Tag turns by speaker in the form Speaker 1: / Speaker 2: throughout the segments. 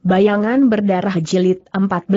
Speaker 1: Bayangan berdarah jilid 14.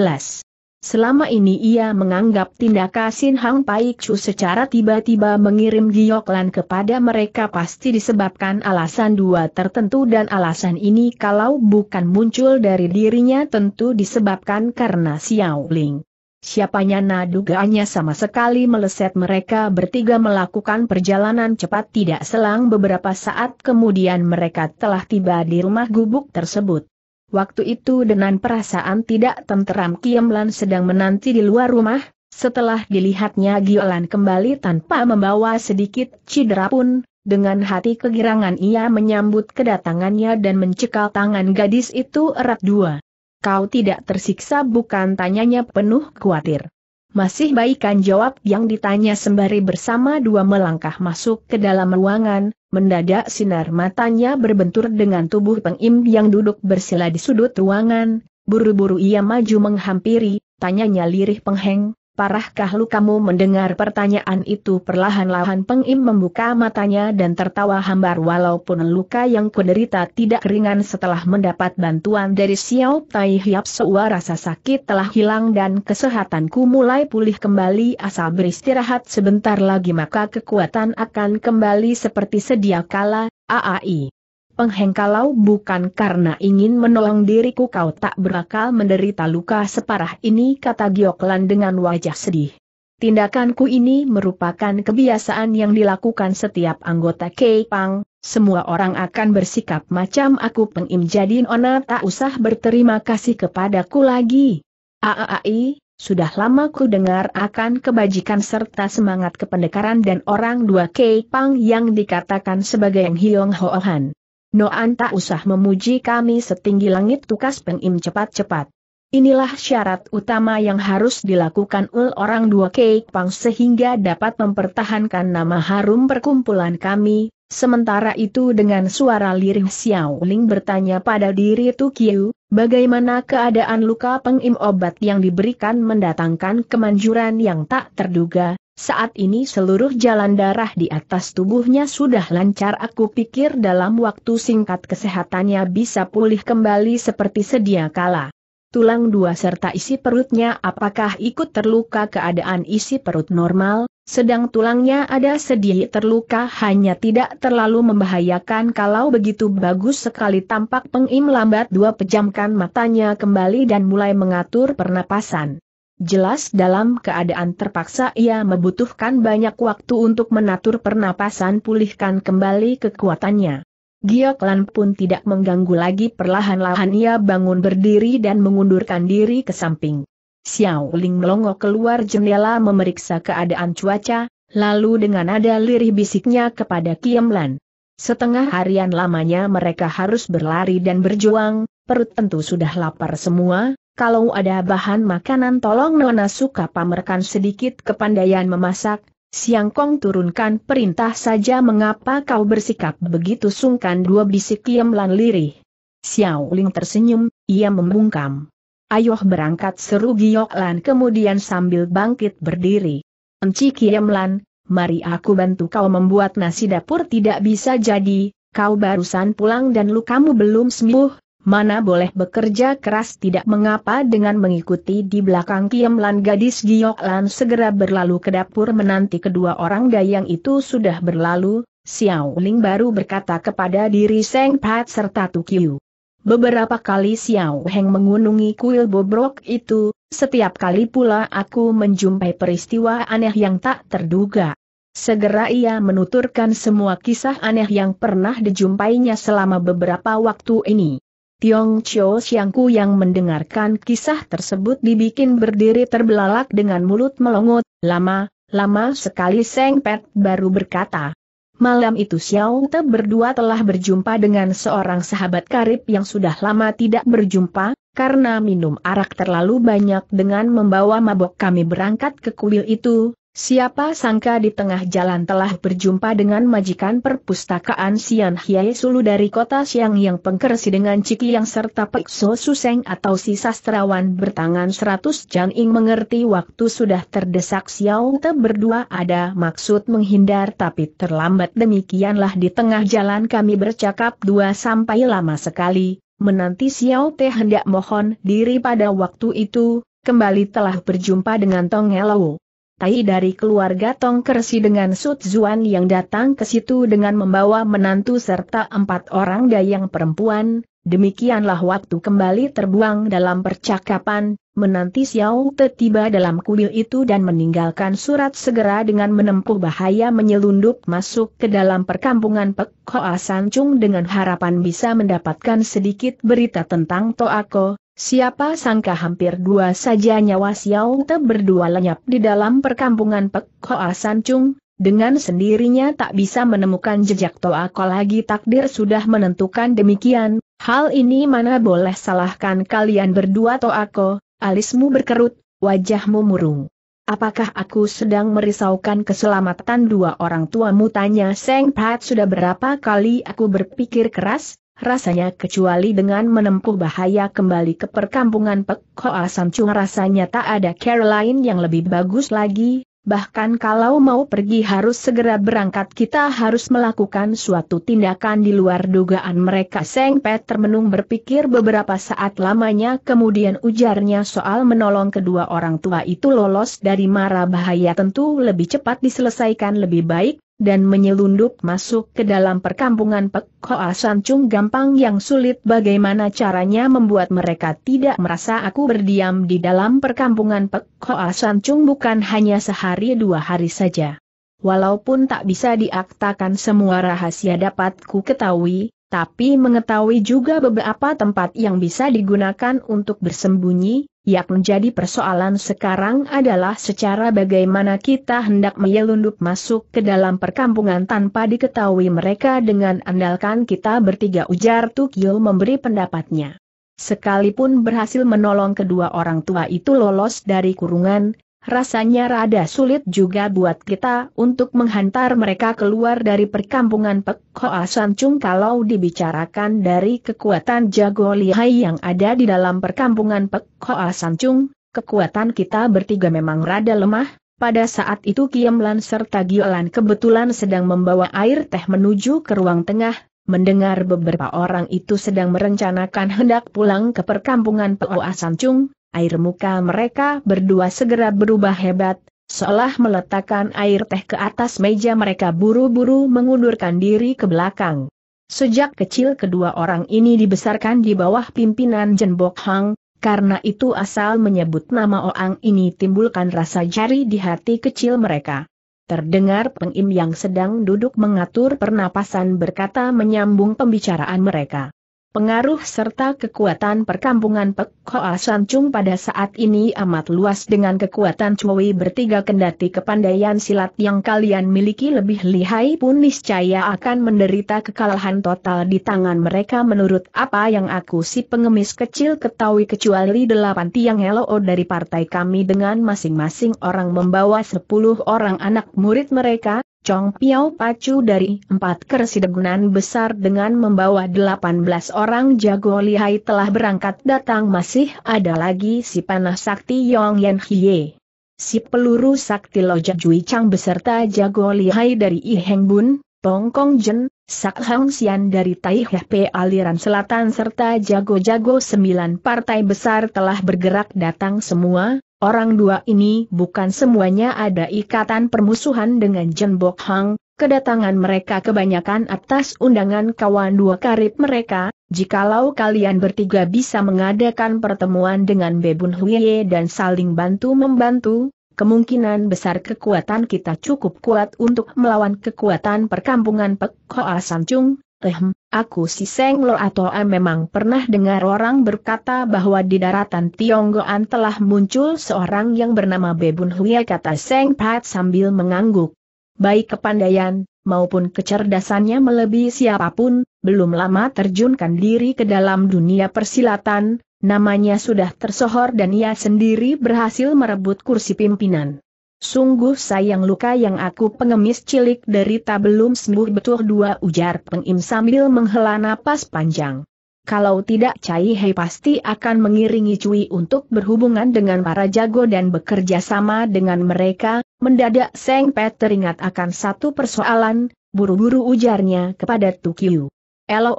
Speaker 1: Selama ini ia menganggap tindakan Sin Hang Pai Chu secara tiba-tiba mengirim Gioklan kepada mereka pasti disebabkan alasan dua tertentu dan alasan ini kalau bukan muncul dari dirinya tentu disebabkan karena Xiao Ling. Siapanya nadugaannya sama sekali meleset mereka bertiga melakukan perjalanan cepat tidak selang beberapa saat kemudian mereka telah tiba di rumah gubuk tersebut. Waktu itu dengan perasaan tidak tenteram Kiemlan sedang menanti di luar rumah, setelah dilihatnya Giolan kembali tanpa membawa sedikit cedera pun, dengan hati kegirangan ia menyambut kedatangannya dan mencekal tangan gadis itu erat dua. Kau tidak tersiksa bukan tanyanya penuh khawatir. Masih baikan jawab yang ditanya sembari bersama dua melangkah masuk ke dalam ruangan, mendadak sinar matanya berbentur dengan tubuh pengim yang duduk bersila di sudut ruangan, buru-buru ia maju menghampiri, tanyanya lirih pengheng, Parahkah kamu mendengar pertanyaan itu perlahan-lahan pengim membuka matanya dan tertawa hambar walaupun luka yang kuderita tidak ringan setelah mendapat bantuan dari Xiao Tai Hiap Soa rasa sakit telah hilang dan kesehatanku mulai pulih kembali asal beristirahat sebentar lagi maka kekuatan akan kembali seperti sedia kala, AAI. Penghengkalau bukan karena ingin menolong diriku kau tak berakal menderita luka separah ini kata Gioklan dengan wajah sedih. Tindakanku ini merupakan kebiasaan yang dilakukan setiap anggota Kepang. semua orang akan bersikap macam aku pengim jadi nona tak usah berterima kasih kepadaku lagi. Aaai, sudah lama ku dengar akan kebajikan serta semangat kependekaran dan orang dua Kepang yang dikatakan sebagai yang Hiong Hoohan. Noan tak usah memuji kami setinggi langit tukas pengim cepat-cepat. Inilah syarat utama yang harus dilakukan ul orang dua keik pang sehingga dapat mempertahankan nama harum perkumpulan kami. Sementara itu dengan suara lirih Xiao Ling bertanya pada diri Tu Kiu, bagaimana keadaan luka pengim obat yang diberikan mendatangkan kemanjuran yang tak terduga, saat ini seluruh jalan darah di atas tubuhnya sudah lancar aku pikir dalam waktu singkat kesehatannya bisa pulih kembali seperti sedia kala. Tulang dua serta isi perutnya apakah ikut terluka keadaan isi perut normal, sedang tulangnya ada sedikit terluka hanya tidak terlalu membahayakan kalau begitu bagus sekali tampak pengim lambat dua pejamkan matanya kembali dan mulai mengatur pernapasan. Jelas dalam keadaan terpaksa ia membutuhkan banyak waktu untuk menatur pernapasan pulihkan kembali kekuatannya. Gioklan pun tidak mengganggu lagi perlahan-lahan ia bangun berdiri dan mengundurkan diri ke samping. Xiao Ling melongo keluar jendela memeriksa keadaan cuaca, lalu dengan nada lirih bisiknya kepada Kiamlan. Setengah harian lamanya mereka harus berlari dan berjuang, perut tentu sudah lapar semua, kalau ada bahan makanan tolong Nona suka pamerkan sedikit kepandaian memasak, Siang Kong turunkan perintah saja mengapa kau bersikap begitu sungkan dua bisik Kiam Lan lirih. Xiao Ling tersenyum, ia membungkam. Ayoh berangkat seru Giok Lan kemudian sambil bangkit berdiri. Enci Kiem Lan, mari aku bantu kau membuat nasi dapur tidak bisa jadi, kau barusan pulang dan lukamu belum sembuh, mana boleh bekerja keras tidak mengapa dengan mengikuti di belakang Kiemlan gadis Gioklan segera berlalu ke dapur menanti kedua orang dayang itu sudah berlalu, Xiao Ling baru berkata kepada diri Seng Pat serta Tukiu. Beberapa kali Xiao Heng mengunungi kuil bobrok itu, setiap kali pula aku menjumpai peristiwa aneh yang tak terduga. Segera ia menuturkan semua kisah aneh yang pernah dijumpainya selama beberapa waktu ini. Tiong Siang Ku yang mendengarkan kisah tersebut dibikin berdiri terbelalak dengan mulut melongot, lama, lama sekali Seng Pet baru berkata. Malam itu Xiao Te berdua telah berjumpa dengan seorang sahabat karib yang sudah lama tidak berjumpa, karena minum arak terlalu banyak dengan membawa mabok kami berangkat ke kuil itu, Siapa sangka di tengah jalan telah berjumpa dengan majikan perpustakaan Sian Hye Sulu dari kota Siang yang pengkersi dengan Ciki yang serta Pek So Suseng atau si sastrawan bertangan seratus Jan Ing mengerti waktu sudah terdesak Xiao Te berdua ada maksud menghindar tapi terlambat demikianlah di tengah jalan kami bercakap dua sampai lama sekali, menanti Xiao Te hendak mohon diri pada waktu itu, kembali telah berjumpa dengan Tong Elowo. Tai dari keluarga Tong Kersi dengan Sut Zuan yang datang ke situ dengan membawa menantu serta empat orang dayang perempuan, demikianlah waktu kembali terbuang dalam percakapan, menanti Xiao Te tiba dalam kuil itu dan meninggalkan surat segera dengan menempuh bahaya menyelundup masuk ke dalam perkampungan Pek Hoa Sancung dengan harapan bisa mendapatkan sedikit berita tentang Toako, Siapa sangka hampir dua saja nyawa Xiao Te berdua lenyap di dalam perkampungan Pek Hoa Chung, dengan sendirinya tak bisa menemukan jejak toa ko lagi takdir sudah menentukan demikian, hal ini mana boleh salahkan kalian berdua ko alismu berkerut, wajahmu murung. Apakah aku sedang merisaukan keselamatan dua orang tuamu tanya Seng Pat sudah berapa kali aku berpikir keras, rasanya kecuali dengan menempuh bahaya kembali ke perkampungan Pek Hoa Samcung rasanya tak ada care lain yang lebih bagus lagi, bahkan kalau mau pergi harus segera berangkat kita harus melakukan suatu tindakan di luar dugaan mereka Seng Pet termenung berpikir beberapa saat lamanya kemudian ujarnya soal menolong kedua orang tua itu lolos dari mara bahaya tentu lebih cepat diselesaikan lebih baik, dan menyelundup masuk ke dalam perkampungan Pek Hoa Sancung gampang yang sulit bagaimana caranya membuat mereka tidak merasa aku berdiam di dalam perkampungan Pek Hoa Sancung bukan hanya sehari dua hari saja. Walaupun tak bisa diaktakan semua rahasia dapat ku ketahui, tapi mengetahui juga beberapa tempat yang bisa digunakan untuk bersembunyi, yang menjadi persoalan sekarang adalah secara bagaimana kita hendak menyelundup masuk ke dalam perkampungan tanpa diketahui mereka dengan andalkan kita bertiga ujar Tukyo memberi pendapatnya. Sekalipun berhasil menolong kedua orang tua itu lolos dari kurungan, Rasanya rada sulit juga buat kita untuk menghantar mereka keluar dari perkampungan Pek Hoa Sancung kalau dibicarakan dari kekuatan jago lihai yang ada di dalam perkampungan Pek Hoa Sancung, kekuatan kita bertiga memang rada lemah, pada saat itu Kiemlan serta Giolan kebetulan sedang membawa air teh menuju ke ruang tengah, mendengar beberapa orang itu sedang merencanakan hendak pulang ke perkampungan Hoa Sancung, air muka mereka berdua segera berubah hebat, seolah meletakkan air teh ke atas meja mereka buru-buru mengundurkan diri ke belakang. Sejak kecil kedua orang ini dibesarkan di bawah pimpinan Jenbok Hang, karena itu asal menyebut nama orang ini timbulkan rasa jari di hati kecil mereka. Terdengar pengim yang sedang duduk mengatur pernapasan berkata menyambung pembicaraan mereka. Pengaruh serta kekuatan perkampungan Pek Hoa Sancung pada saat ini amat luas dengan kekuatan Chui bertiga kendati kepandaian silat yang kalian miliki lebih lihai pun niscaya akan menderita kekalahan total di tangan mereka menurut apa yang aku si pengemis kecil ketahui kecuali delapan tiang hello dari partai kami dengan masing-masing orang membawa sepuluh orang anak murid mereka, Chong Piao pacu dari empat kersidegunan besar dengan membawa 18 orang jago lihai telah berangkat datang masih ada lagi si panah sakti Yong Yan Hye. Si peluru sakti Loja Jui Chang beserta jago lihai dari Iheng Bun, Tong Kong Jen, Sak Hang Sian dari Tai Hpe aliran selatan serta jago-jago sembilan partai besar telah bergerak datang semua, orang dua ini bukan semuanya ada ikatan permusuhan dengan Jen Bok Hang, kedatangan mereka kebanyakan atas undangan kawan dua karib mereka, jikalau kalian bertiga bisa mengadakan pertemuan dengan Bebun Huye dan saling bantu-membantu, kemungkinan besar kekuatan kita cukup kuat untuk melawan kekuatan perkampungan Pek Hoa Chung. Ehm, aku si Seng Lo atau A memang pernah dengar orang berkata bahwa di daratan Tionggoan telah muncul seorang yang bernama Bebun Huya kata Seng Pat sambil mengangguk. Baik kepandaian, maupun kecerdasannya melebihi siapapun, belum lama terjunkan diri ke dalam dunia persilatan, Namanya sudah tersohor dan ia sendiri berhasil merebut kursi pimpinan. Sungguh sayang luka yang aku pengemis cilik derita belum sembuh betul dua ujar pengim sambil menghela napas panjang. Kalau tidak Cai Hei pasti akan mengiringi Cui untuk berhubungan dengan para jago dan bekerja sama dengan mereka, mendadak Seng Pet teringat akan satu persoalan, buru-buru ujarnya kepada Tukiu. Elo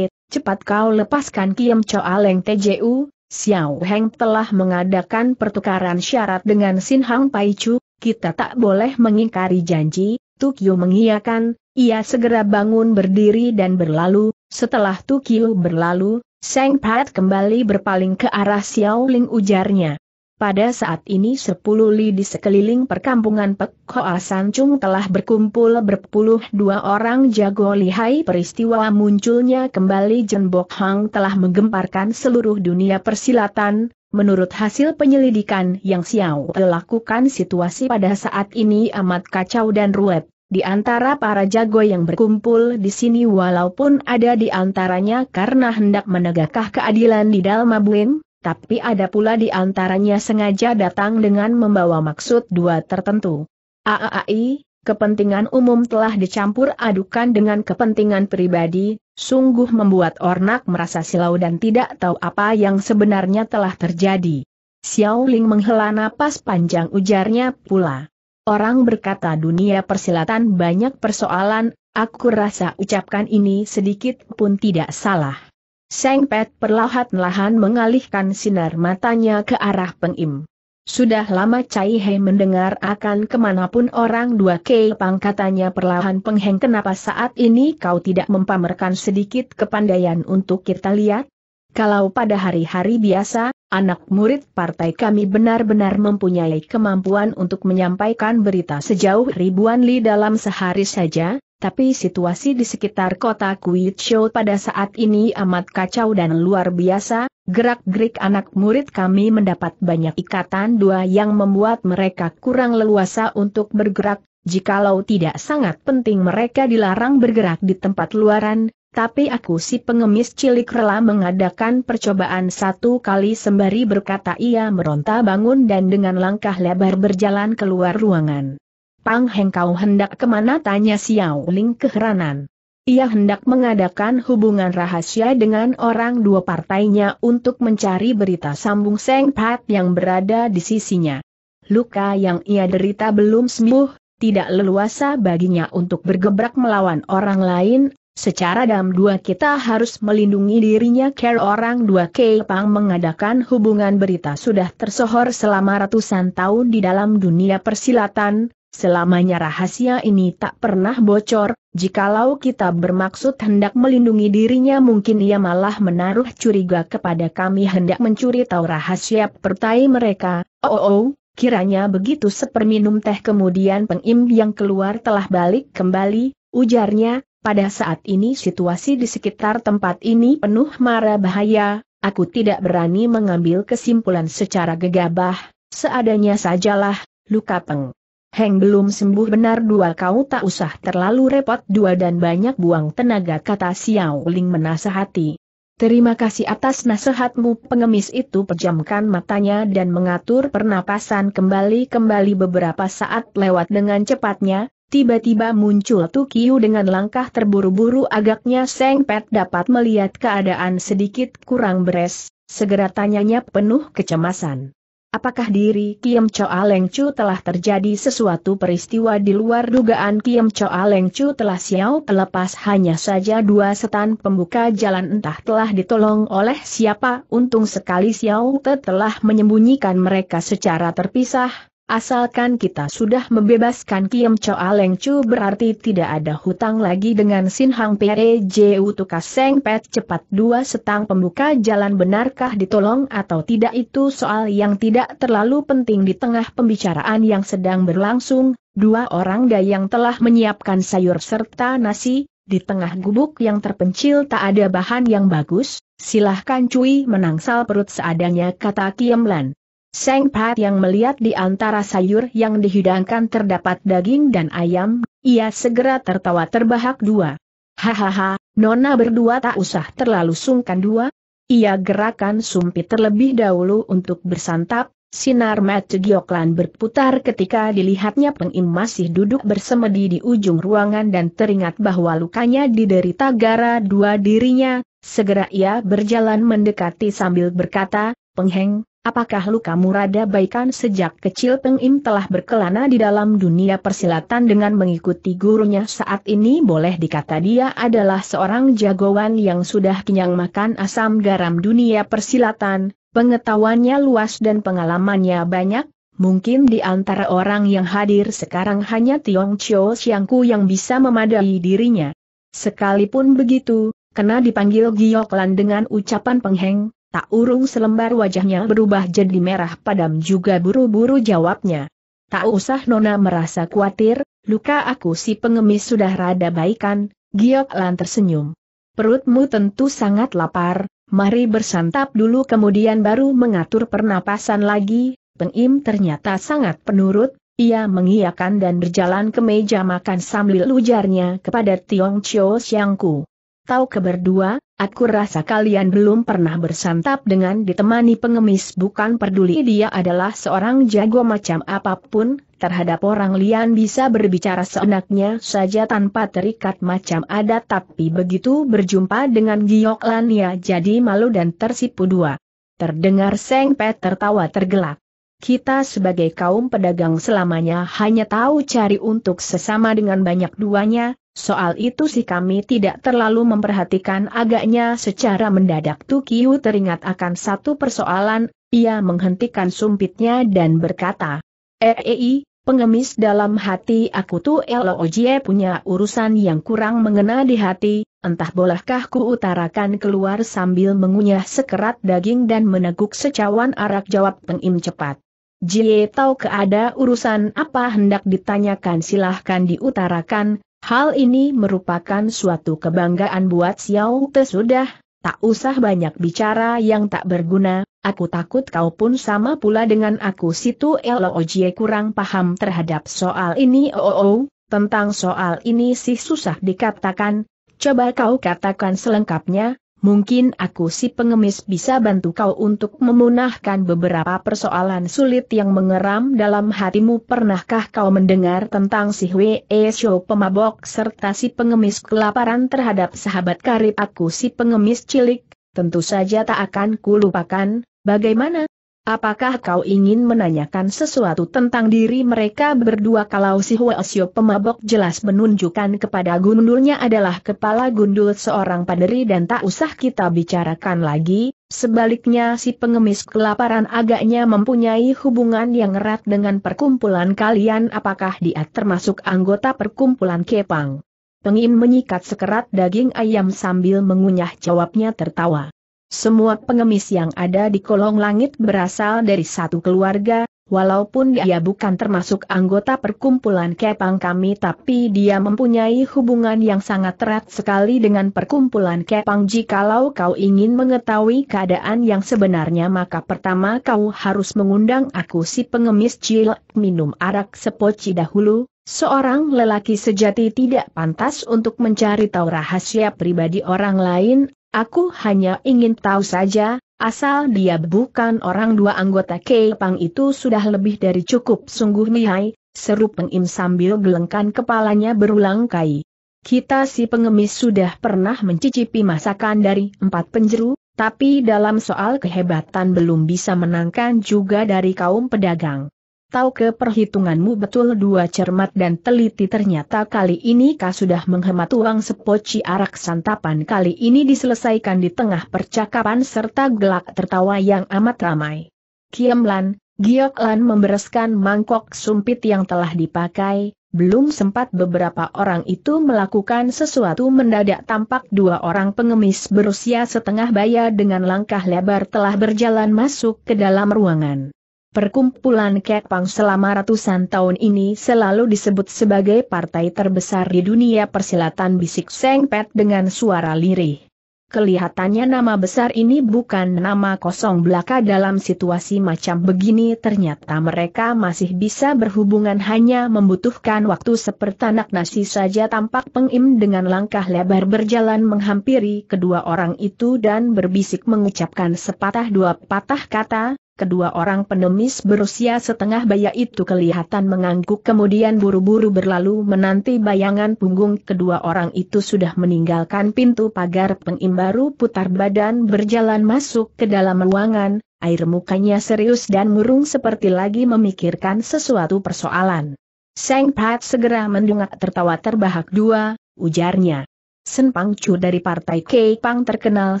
Speaker 1: cepat kau lepaskan Kiem Choa Leng TJU, Xiao Heng telah mengadakan pertukaran syarat dengan Sin Hang Pai Chu, kita tak boleh mengingkari janji, Tukyu mengiyakan, ia segera bangun berdiri dan berlalu, setelah Tukyu berlalu, Seng Pat kembali berpaling ke arah Xiao Ling ujarnya. Pada saat ini sepuluh li di sekeliling perkampungan Pek Hoa Chung telah berkumpul berpuluh dua orang jago lihai peristiwa munculnya kembali Jenbok Hang telah menggemparkan seluruh dunia persilatan, menurut hasil penyelidikan yang Xiao lakukan situasi pada saat ini amat kacau dan ruwet. Di antara para jago yang berkumpul di sini walaupun ada di antaranya karena hendak menegakkan keadilan di Dalmabuin, tapi ada pula di antaranya sengaja datang dengan membawa maksud dua tertentu. AAI, kepentingan umum telah dicampur adukan dengan kepentingan pribadi, sungguh membuat Ornak merasa silau dan tidak tahu apa yang sebenarnya telah terjadi. Xiao Ling menghela napas panjang ujarnya pula. Orang berkata dunia persilatan banyak persoalan, aku rasa ucapkan ini sedikit pun tidak salah. Seng Pet perlahan-lahan mengalihkan sinar matanya ke arah Pengim. Sudah lama Cai Hei mendengar akan kemanapun orang dua K pangkatannya perlahan pengheng kenapa saat ini kau tidak mempamerkan sedikit kepandaian untuk kita lihat? Kalau pada hari-hari biasa, anak murid partai kami benar-benar mempunyai kemampuan untuk menyampaikan berita sejauh ribuan li dalam sehari saja, tapi situasi di sekitar kota show pada saat ini amat kacau dan luar biasa, gerak-gerik anak murid kami mendapat banyak ikatan dua yang membuat mereka kurang leluasa untuk bergerak, jikalau tidak sangat penting mereka dilarang bergerak di tempat luaran, tapi aku si pengemis cilik rela mengadakan percobaan satu kali sembari berkata ia meronta bangun dan dengan langkah lebar berjalan keluar ruangan. Pang Heng kau hendak kemana tanya Xiao Ling keheranan. Ia hendak mengadakan hubungan rahasia dengan orang dua partainya untuk mencari berita sambung Seng Pat yang berada di sisinya. Luka yang ia derita belum sembuh, tidak leluasa baginya untuk bergebrak melawan orang lain, Secara dam dua kita harus melindungi dirinya care orang dua Kepang mengadakan hubungan berita sudah tersohor selama ratusan tahun di dalam dunia persilatan, Selamanya rahasia ini tak pernah bocor, jikalau kita bermaksud hendak melindungi dirinya mungkin ia malah menaruh curiga kepada kami hendak mencuri tahu rahasia pertai mereka, oh oh, oh kiranya begitu seperminum teh kemudian pengim yang keluar telah balik kembali, ujarnya, pada saat ini situasi di sekitar tempat ini penuh mara bahaya, aku tidak berani mengambil kesimpulan secara gegabah, seadanya sajalah, luka peng. Heng belum sembuh benar dua kau tak usah terlalu repot dua dan banyak buang tenaga kata Xiao Ling menasehati. Terima kasih atas nasihatmu pengemis itu pejamkan matanya dan mengatur pernapasan kembali-kembali beberapa saat lewat dengan cepatnya, tiba-tiba muncul Tukiu dengan langkah terburu-buru agaknya Seng Pet dapat melihat keadaan sedikit kurang beres, segera tanyanya penuh kecemasan. Apakah diri Kiem Choa Leng Chu telah terjadi sesuatu peristiwa di luar dugaan Kiem Choa Leng Chu telah siau pelepas hanya saja dua setan pembuka jalan entah telah ditolong oleh siapa untung sekali siau Te telah menyembunyikan mereka secara terpisah, Asalkan kita sudah membebaskan Kiem Choa Leng Chu berarti tidak ada hutang lagi dengan Sin Hang Pere Ju Tukas Seng Pet cepat dua setang pembuka jalan benarkah ditolong atau tidak itu soal yang tidak terlalu penting di tengah pembicaraan yang sedang berlangsung, dua orang dayang telah menyiapkan sayur serta nasi, di tengah gubuk yang terpencil tak ada bahan yang bagus, silahkan cuy menangsal perut seadanya kata Kiem Lan. Seng Pat yang melihat di antara sayur yang dihidangkan terdapat daging dan ayam, ia segera tertawa terbahak dua. Hahaha, nona berdua tak usah terlalu sungkan dua. Ia gerakan sumpit terlebih dahulu untuk bersantap, sinar mata Gioklan berputar ketika dilihatnya Pengim masih duduk bersemedi di ujung ruangan dan teringat bahwa lukanya diderita gara dua dirinya, segera ia berjalan mendekati sambil berkata, Pengheng, Apakah lukamu rada baikan sejak kecil Peng Im telah berkelana di dalam dunia persilatan dengan mengikuti gurunya saat ini boleh dikata dia adalah seorang jagoan yang sudah kenyang makan asam garam dunia persilatan, pengetahuannya luas dan pengalamannya banyak, mungkin di antara orang yang hadir sekarang hanya Tiong Chio Xiangku yang bisa memadai dirinya. Sekalipun begitu, kena dipanggil Gioklan dengan ucapan pengheng, Tak urung selembar wajahnya berubah jadi merah padam juga buru-buru jawabnya. Tak usah Nona merasa khawatir, luka aku si pengemis sudah rada baikan, Giok Lan tersenyum. Perutmu tentu sangat lapar, mari bersantap dulu kemudian baru mengatur pernapasan lagi, Pengim ternyata sangat penurut, ia mengiyakan dan berjalan ke meja makan sambil ujarnya kepada Tiong Chio Siangku tahu ke berdua, aku rasa kalian belum pernah bersantap dengan ditemani pengemis bukan peduli dia adalah seorang jago macam apapun, terhadap orang lian bisa berbicara seenaknya saja tanpa terikat macam adat tapi begitu berjumpa dengan Giok Lania jadi malu dan tersipu dua. Terdengar Seng Pet tertawa tergelak. Kita sebagai kaum pedagang selamanya hanya tahu cari untuk sesama dengan banyak duanya, soal itu sih kami tidak terlalu memperhatikan agaknya secara mendadak Tukiu teringat akan satu persoalan, ia menghentikan sumpitnya dan berkata, Eei, eh, eh, pengemis dalam hati aku tuh Elojie punya urusan yang kurang mengena di hati, entah bolehkah ku utarakan keluar sambil mengunyah sekerat daging dan meneguk secawan arak jawab pengim cepat. Jie tahu keada urusan apa hendak ditanyakan silahkan diutarakan, hal ini merupakan suatu kebanggaan buat Xiao Te sudah, tak usah banyak bicara yang tak berguna, aku takut kau pun sama pula dengan aku situ Lo Jie kurang paham terhadap soal ini oh, oh, oh tentang soal ini sih susah dikatakan, coba kau katakan selengkapnya, mungkin aku si pengemis bisa bantu kau untuk memunahkan beberapa persoalan sulit yang mengeram dalam hatimu. Pernahkah kau mendengar tentang si Hwee Show pemabok serta si pengemis kelaparan terhadap sahabat karib aku si pengemis cilik? Tentu saja tak akan kulupakan, bagaimana, Apakah kau ingin menanyakan sesuatu tentang diri mereka berdua kalau si Huasio pemabok jelas menunjukkan kepada gundulnya adalah kepala gundul seorang paderi dan tak usah kita bicarakan lagi, sebaliknya si pengemis kelaparan agaknya mempunyai hubungan yang erat dengan perkumpulan kalian apakah dia termasuk anggota perkumpulan Kepang? Pengim menyikat sekerat daging ayam sambil mengunyah jawabnya tertawa. Semua pengemis yang ada di kolong langit berasal dari satu keluarga, walaupun dia bukan termasuk anggota perkumpulan kepang kami tapi dia mempunyai hubungan yang sangat erat sekali dengan perkumpulan kepang jikalau kau ingin mengetahui keadaan yang sebenarnya maka pertama kau harus mengundang aku si pengemis Cil minum arak sepoci dahulu, Seorang lelaki sejati tidak pantas untuk mencari tahu rahasia pribadi orang lain, Aku hanya ingin tahu saja, asal dia bukan orang dua anggota Kepang itu sudah lebih dari cukup sungguh lihai, seru Pengim sambil gelengkan kepalanya berulang kali. Kita si pengemis sudah pernah mencicipi masakan dari empat penjeru, tapi dalam soal kehebatan belum bisa menangkan juga dari kaum pedagang. Tahu ke perhitunganmu betul dua cermat dan teliti ternyata kali ini kau sudah menghemat uang sepoci arak santapan kali ini diselesaikan di tengah percakapan serta gelak tertawa yang amat ramai. Kiamlan, Gioklan membereskan mangkok sumpit yang telah dipakai, belum sempat beberapa orang itu melakukan sesuatu mendadak tampak dua orang pengemis berusia setengah baya dengan langkah lebar telah berjalan masuk ke dalam ruangan. Perkumpulan Kepang selama ratusan tahun ini selalu disebut sebagai partai terbesar di dunia persilatan bisik Seng Pet dengan suara lirih. Kelihatannya nama besar ini bukan nama kosong belaka dalam situasi macam begini ternyata mereka masih bisa berhubungan hanya membutuhkan waktu seperti anak nasi saja tampak pengim dengan langkah lebar berjalan menghampiri kedua orang itu dan berbisik mengucapkan sepatah dua patah kata, kedua orang penemis berusia setengah baya itu kelihatan mengangguk kemudian buru-buru berlalu menanti bayangan punggung kedua orang itu sudah meninggalkan pintu pagar pengimbaru, putar badan berjalan masuk ke dalam ruangan, air mukanya serius dan murung seperti lagi memikirkan sesuatu persoalan. Seng Pat segera mendungak tertawa terbahak dua, ujarnya. Sen Pang Pangcu dari Partai Kei Pang terkenal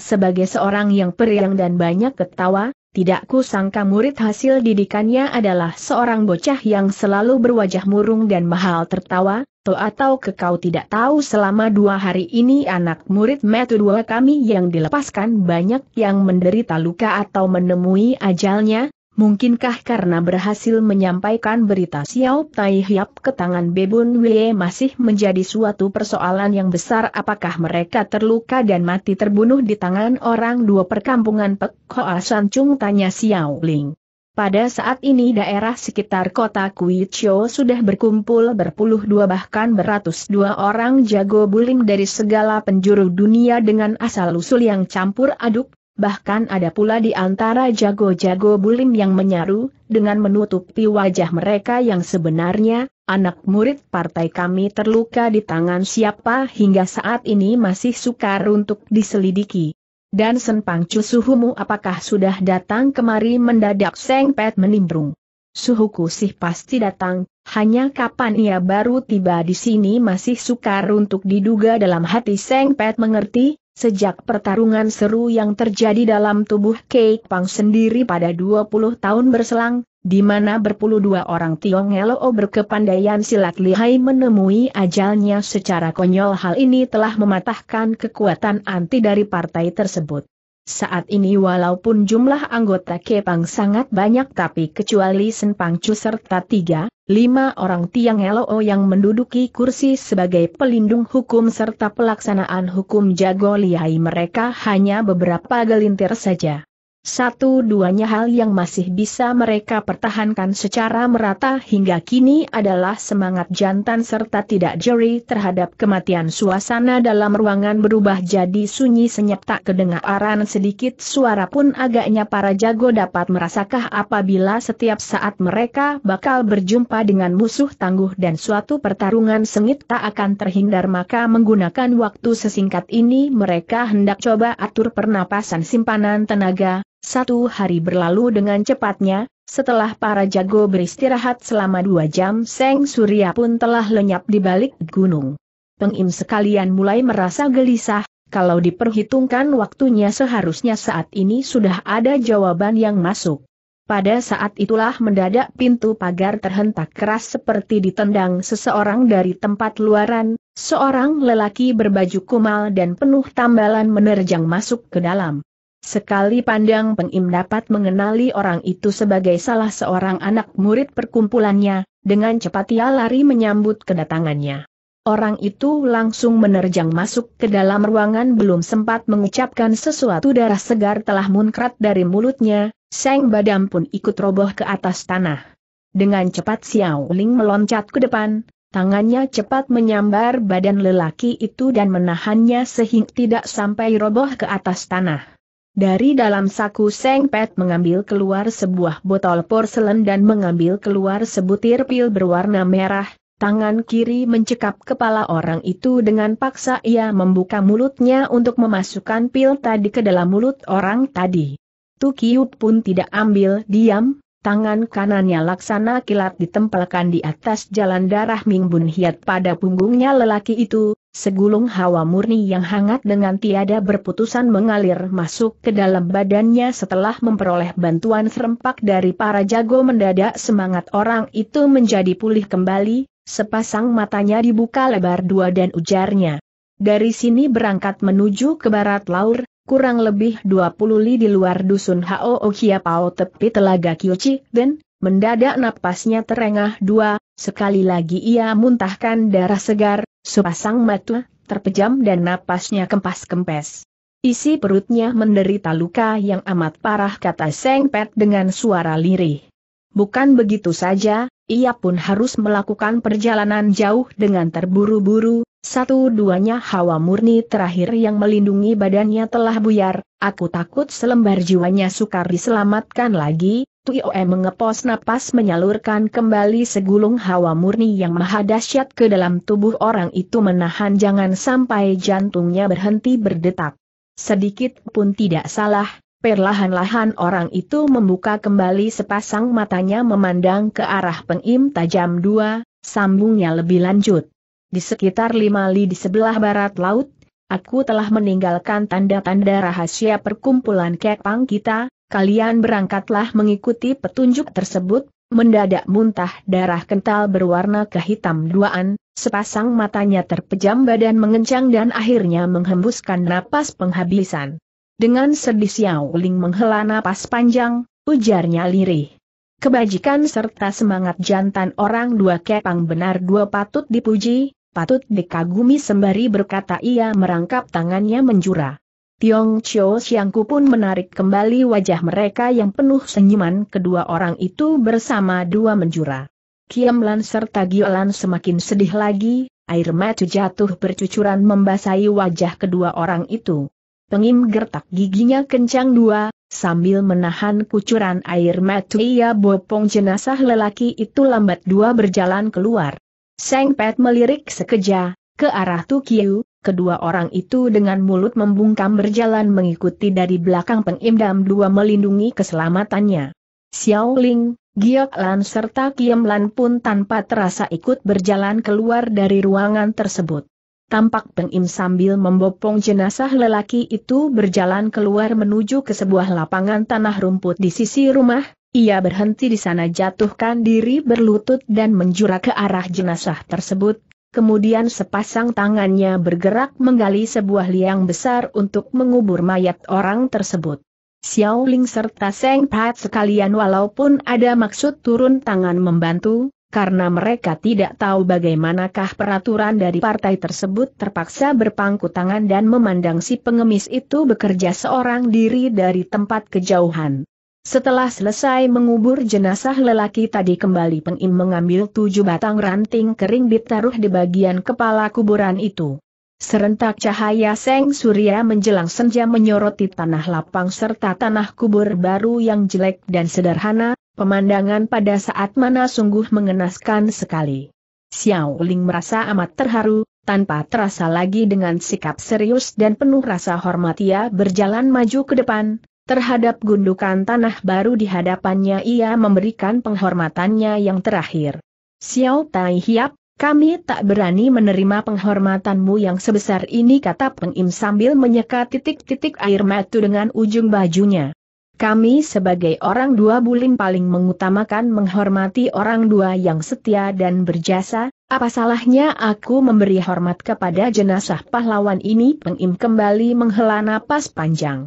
Speaker 1: sebagai seorang yang periang dan banyak ketawa, tidak kusangka murid hasil didikannya adalah seorang bocah yang selalu berwajah murung dan mahal tertawa, to atau kekau tidak tahu selama dua hari ini anak murid metu dua kami yang dilepaskan banyak yang menderita luka atau menemui ajalnya, Mungkinkah karena berhasil menyampaikan berita Xiao Tai Hiap ke tangan Bebun Wei masih menjadi suatu persoalan yang besar apakah mereka terluka dan mati terbunuh di tangan orang dua perkampungan Pek Hoa Chung tanya Xiao Ling. Pada saat ini daerah sekitar kota Kuichio sudah berkumpul berpuluh dua bahkan beratus dua orang jago bulim dari segala penjuru dunia dengan asal-usul yang campur aduk, bahkan ada pula di antara jago-jago bulim yang menyaru, dengan menutupi wajah mereka yang sebenarnya, anak murid partai kami terluka di tangan siapa hingga saat ini masih sukar untuk diselidiki. Dan senpang suhumu, apakah sudah datang kemari mendadak Seng Pet menimbrung. Suhuku sih pasti datang, hanya kapan ia baru tiba di sini masih sukar untuk diduga dalam hati Seng Pet mengerti, Sejak pertarungan seru yang terjadi dalam tubuh Kei Pang sendiri pada 20 tahun berselang, di mana berpuluh dua orang Tiong Elo oh berkepandaian silat lihai menemui ajalnya secara konyol hal ini telah mematahkan kekuatan anti dari partai tersebut. Saat ini walaupun jumlah anggota Kepang sangat banyak tapi kecuali Senpangcu serta tiga, lima orang tiang Elo yang menduduki kursi sebagai pelindung hukum serta pelaksanaan hukum jago lihai mereka hanya beberapa gelintir saja. Satu-duanya hal yang masih bisa mereka pertahankan secara merata hingga kini adalah semangat jantan serta tidak jeri terhadap kematian suasana dalam ruangan berubah jadi sunyi senyap tak kedengaran sedikit suara pun agaknya para jago dapat merasakah apabila setiap saat mereka bakal berjumpa dengan musuh tangguh dan suatu pertarungan sengit tak akan terhindar maka menggunakan waktu sesingkat ini mereka hendak coba atur pernapasan simpanan tenaga satu hari berlalu dengan cepatnya, setelah para jago beristirahat selama dua jam Seng Surya pun telah lenyap di balik gunung. Pengim sekalian mulai merasa gelisah, kalau diperhitungkan waktunya seharusnya saat ini sudah ada jawaban yang masuk. Pada saat itulah mendadak pintu pagar terhentak keras seperti ditendang seseorang dari tempat luaran, seorang lelaki berbaju kumal dan penuh tambalan menerjang masuk ke dalam. Sekali pandang pengim dapat mengenali orang itu sebagai salah seorang anak murid perkumpulannya, dengan cepat ia lari menyambut kedatangannya. Orang itu langsung menerjang masuk ke dalam ruangan belum sempat mengucapkan sesuatu darah segar telah munkrat dari mulutnya, Seng Badam pun ikut roboh ke atas tanah. Dengan cepat Xiao Ling meloncat ke depan, tangannya cepat menyambar badan lelaki itu dan menahannya sehingga tidak sampai roboh ke atas tanah. Dari dalam saku Seng Pet mengambil keluar sebuah botol porselen dan mengambil keluar sebutir pil berwarna merah, tangan kiri mencekap kepala orang itu dengan paksa ia membuka mulutnya untuk memasukkan pil tadi ke dalam mulut orang tadi. Tukiut pun tidak ambil diam, tangan kanannya laksana kilat ditempelkan di atas jalan darah Mingbun Hiat pada punggungnya lelaki itu, Segulung hawa murni yang hangat dengan tiada berputusan mengalir masuk ke dalam badannya setelah memperoleh bantuan serempak dari para jago mendadak semangat orang itu menjadi pulih kembali, sepasang matanya dibuka lebar dua dan ujarnya. Dari sini berangkat menuju ke barat laur, kurang lebih 20 li di luar dusun Hao Pao tepi telaga Kyuchi dan mendadak napasnya terengah dua, sekali lagi ia muntahkan darah segar, Sepasang mata, terpejam dan napasnya kempas-kempes. Isi perutnya menderita luka yang amat parah kata Seng Pet dengan suara lirih. Bukan begitu saja, ia pun harus melakukan perjalanan jauh dengan terburu-buru, satu-duanya hawa murni terakhir yang melindungi badannya telah buyar, Aku takut selembar jiwanya sukar diselamatkan lagi, Tuioe mengepos napas menyalurkan kembali segulung hawa murni yang maha dahsyat ke dalam tubuh orang itu menahan jangan sampai jantungnya berhenti berdetak. Sedikit pun tidak salah, perlahan-lahan orang itu membuka kembali sepasang matanya memandang ke arah pengim tajam dua, sambungnya lebih lanjut. Di sekitar lima li di sebelah barat laut, aku telah meninggalkan tanda-tanda rahasia perkumpulan kepang kita, kalian berangkatlah mengikuti petunjuk tersebut, mendadak muntah darah kental berwarna kehitam duaan, sepasang matanya terpejam badan mengencang dan akhirnya menghembuskan napas penghabisan. Dengan sedih Xiao Ling menghela napas panjang, ujarnya lirih. Kebajikan serta semangat jantan orang dua kepang benar dua patut dipuji, patut dikagumi sembari berkata ia merangkap tangannya menjura. Tiong Chiu Siangku pun menarik kembali wajah mereka yang penuh senyuman kedua orang itu bersama dua menjura. Kiam Lan serta Giolan semakin sedih lagi, air mata jatuh bercucuran membasahi wajah kedua orang itu. Pengim gertak giginya kencang dua, sambil menahan kucuran air mata ia bopong jenazah lelaki itu lambat dua berjalan keluar. Seng Pet melirik sekeja, ke arah Tukiu, kedua orang itu dengan mulut membungkam berjalan mengikuti dari belakang pengimdam dua melindungi keselamatannya. Xiao Ling, Giok Lan serta Kiem Lan pun tanpa terasa ikut berjalan keluar dari ruangan tersebut. Tampak pengim sambil membopong jenazah lelaki itu berjalan keluar menuju ke sebuah lapangan tanah rumput di sisi rumah, ia berhenti di sana jatuhkan diri berlutut dan menjura ke arah jenazah tersebut, kemudian sepasang tangannya bergerak menggali sebuah liang besar untuk mengubur mayat orang tersebut. Xiao Ling serta Seng Pat sekalian walaupun ada maksud turun tangan membantu, karena mereka tidak tahu bagaimanakah peraturan dari partai tersebut terpaksa berpangku tangan dan memandang si pengemis itu bekerja seorang diri dari tempat kejauhan. Setelah selesai mengubur jenazah lelaki tadi kembali Pengim mengambil tujuh batang ranting kering ditaruh di bagian kepala kuburan itu. Serentak cahaya seng surya menjelang senja menyoroti tanah lapang serta tanah kubur baru yang jelek dan sederhana, pemandangan pada saat mana sungguh mengenaskan sekali. Xiao Ling merasa amat terharu, tanpa terasa lagi dengan sikap serius dan penuh rasa hormat ia berjalan maju ke depan, Terhadap gundukan tanah baru di hadapannya ia memberikan penghormatannya yang terakhir. Xiao Tai Hiap, kami tak berani menerima penghormatanmu yang sebesar ini kata pengim sambil menyeka titik-titik air mata dengan ujung bajunya. Kami sebagai orang dua bulim paling mengutamakan menghormati orang dua yang setia dan berjasa, apa salahnya aku memberi hormat kepada jenazah pahlawan ini pengim kembali menghela napas panjang.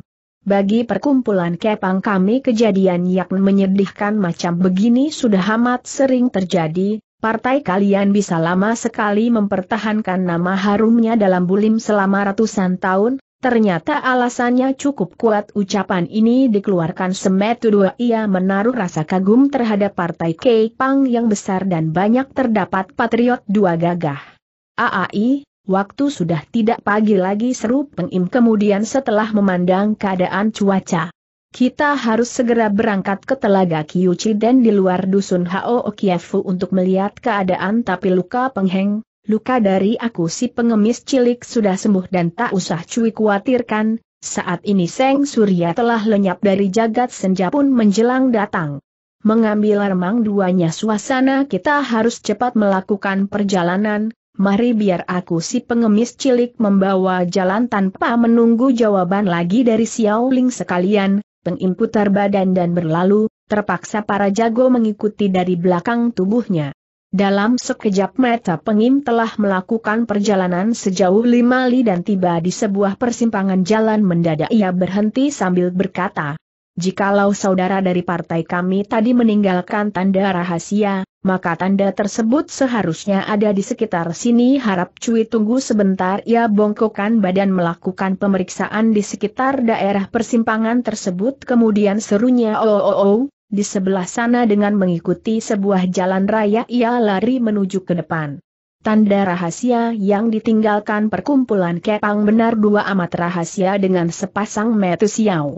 Speaker 1: Bagi perkumpulan kepang kami kejadian yang menyedihkan macam begini sudah amat sering terjadi, partai kalian bisa lama sekali mempertahankan nama harumnya dalam bulim selama ratusan tahun, ternyata alasannya cukup kuat ucapan ini dikeluarkan semetu dua ia menaruh rasa kagum terhadap partai kepang yang besar dan banyak terdapat patriot dua gagah. AAI, Waktu sudah tidak pagi lagi seru pengim kemudian setelah memandang keadaan cuaca. Kita harus segera berangkat ke telaga Kiyuchi dan di luar dusun Hao Okiefu untuk melihat keadaan tapi luka pengheng, luka dari aku si pengemis cilik sudah sembuh dan tak usah cuy khawatirkan, saat ini Seng Surya telah lenyap dari jagat senja pun menjelang datang. Mengambil remang duanya suasana kita harus cepat melakukan perjalanan, mari biar aku si pengemis cilik membawa jalan tanpa menunggu jawaban lagi dari Xiao Ling sekalian, pengimputar badan dan berlalu, terpaksa para jago mengikuti dari belakang tubuhnya. Dalam sekejap mata pengim telah melakukan perjalanan sejauh lima li dan tiba di sebuah persimpangan jalan mendadak ia berhenti sambil berkata, Jikalau saudara dari partai kami tadi meninggalkan tanda rahasia, maka tanda tersebut seharusnya ada di sekitar sini harap Cui tunggu sebentar ia bongkokkan badan melakukan pemeriksaan di sekitar daerah persimpangan tersebut kemudian serunya oh oh oh, di sebelah sana dengan mengikuti sebuah jalan raya ia lari menuju ke depan. Tanda rahasia yang ditinggalkan perkumpulan Kepang benar dua amat rahasia dengan sepasang metu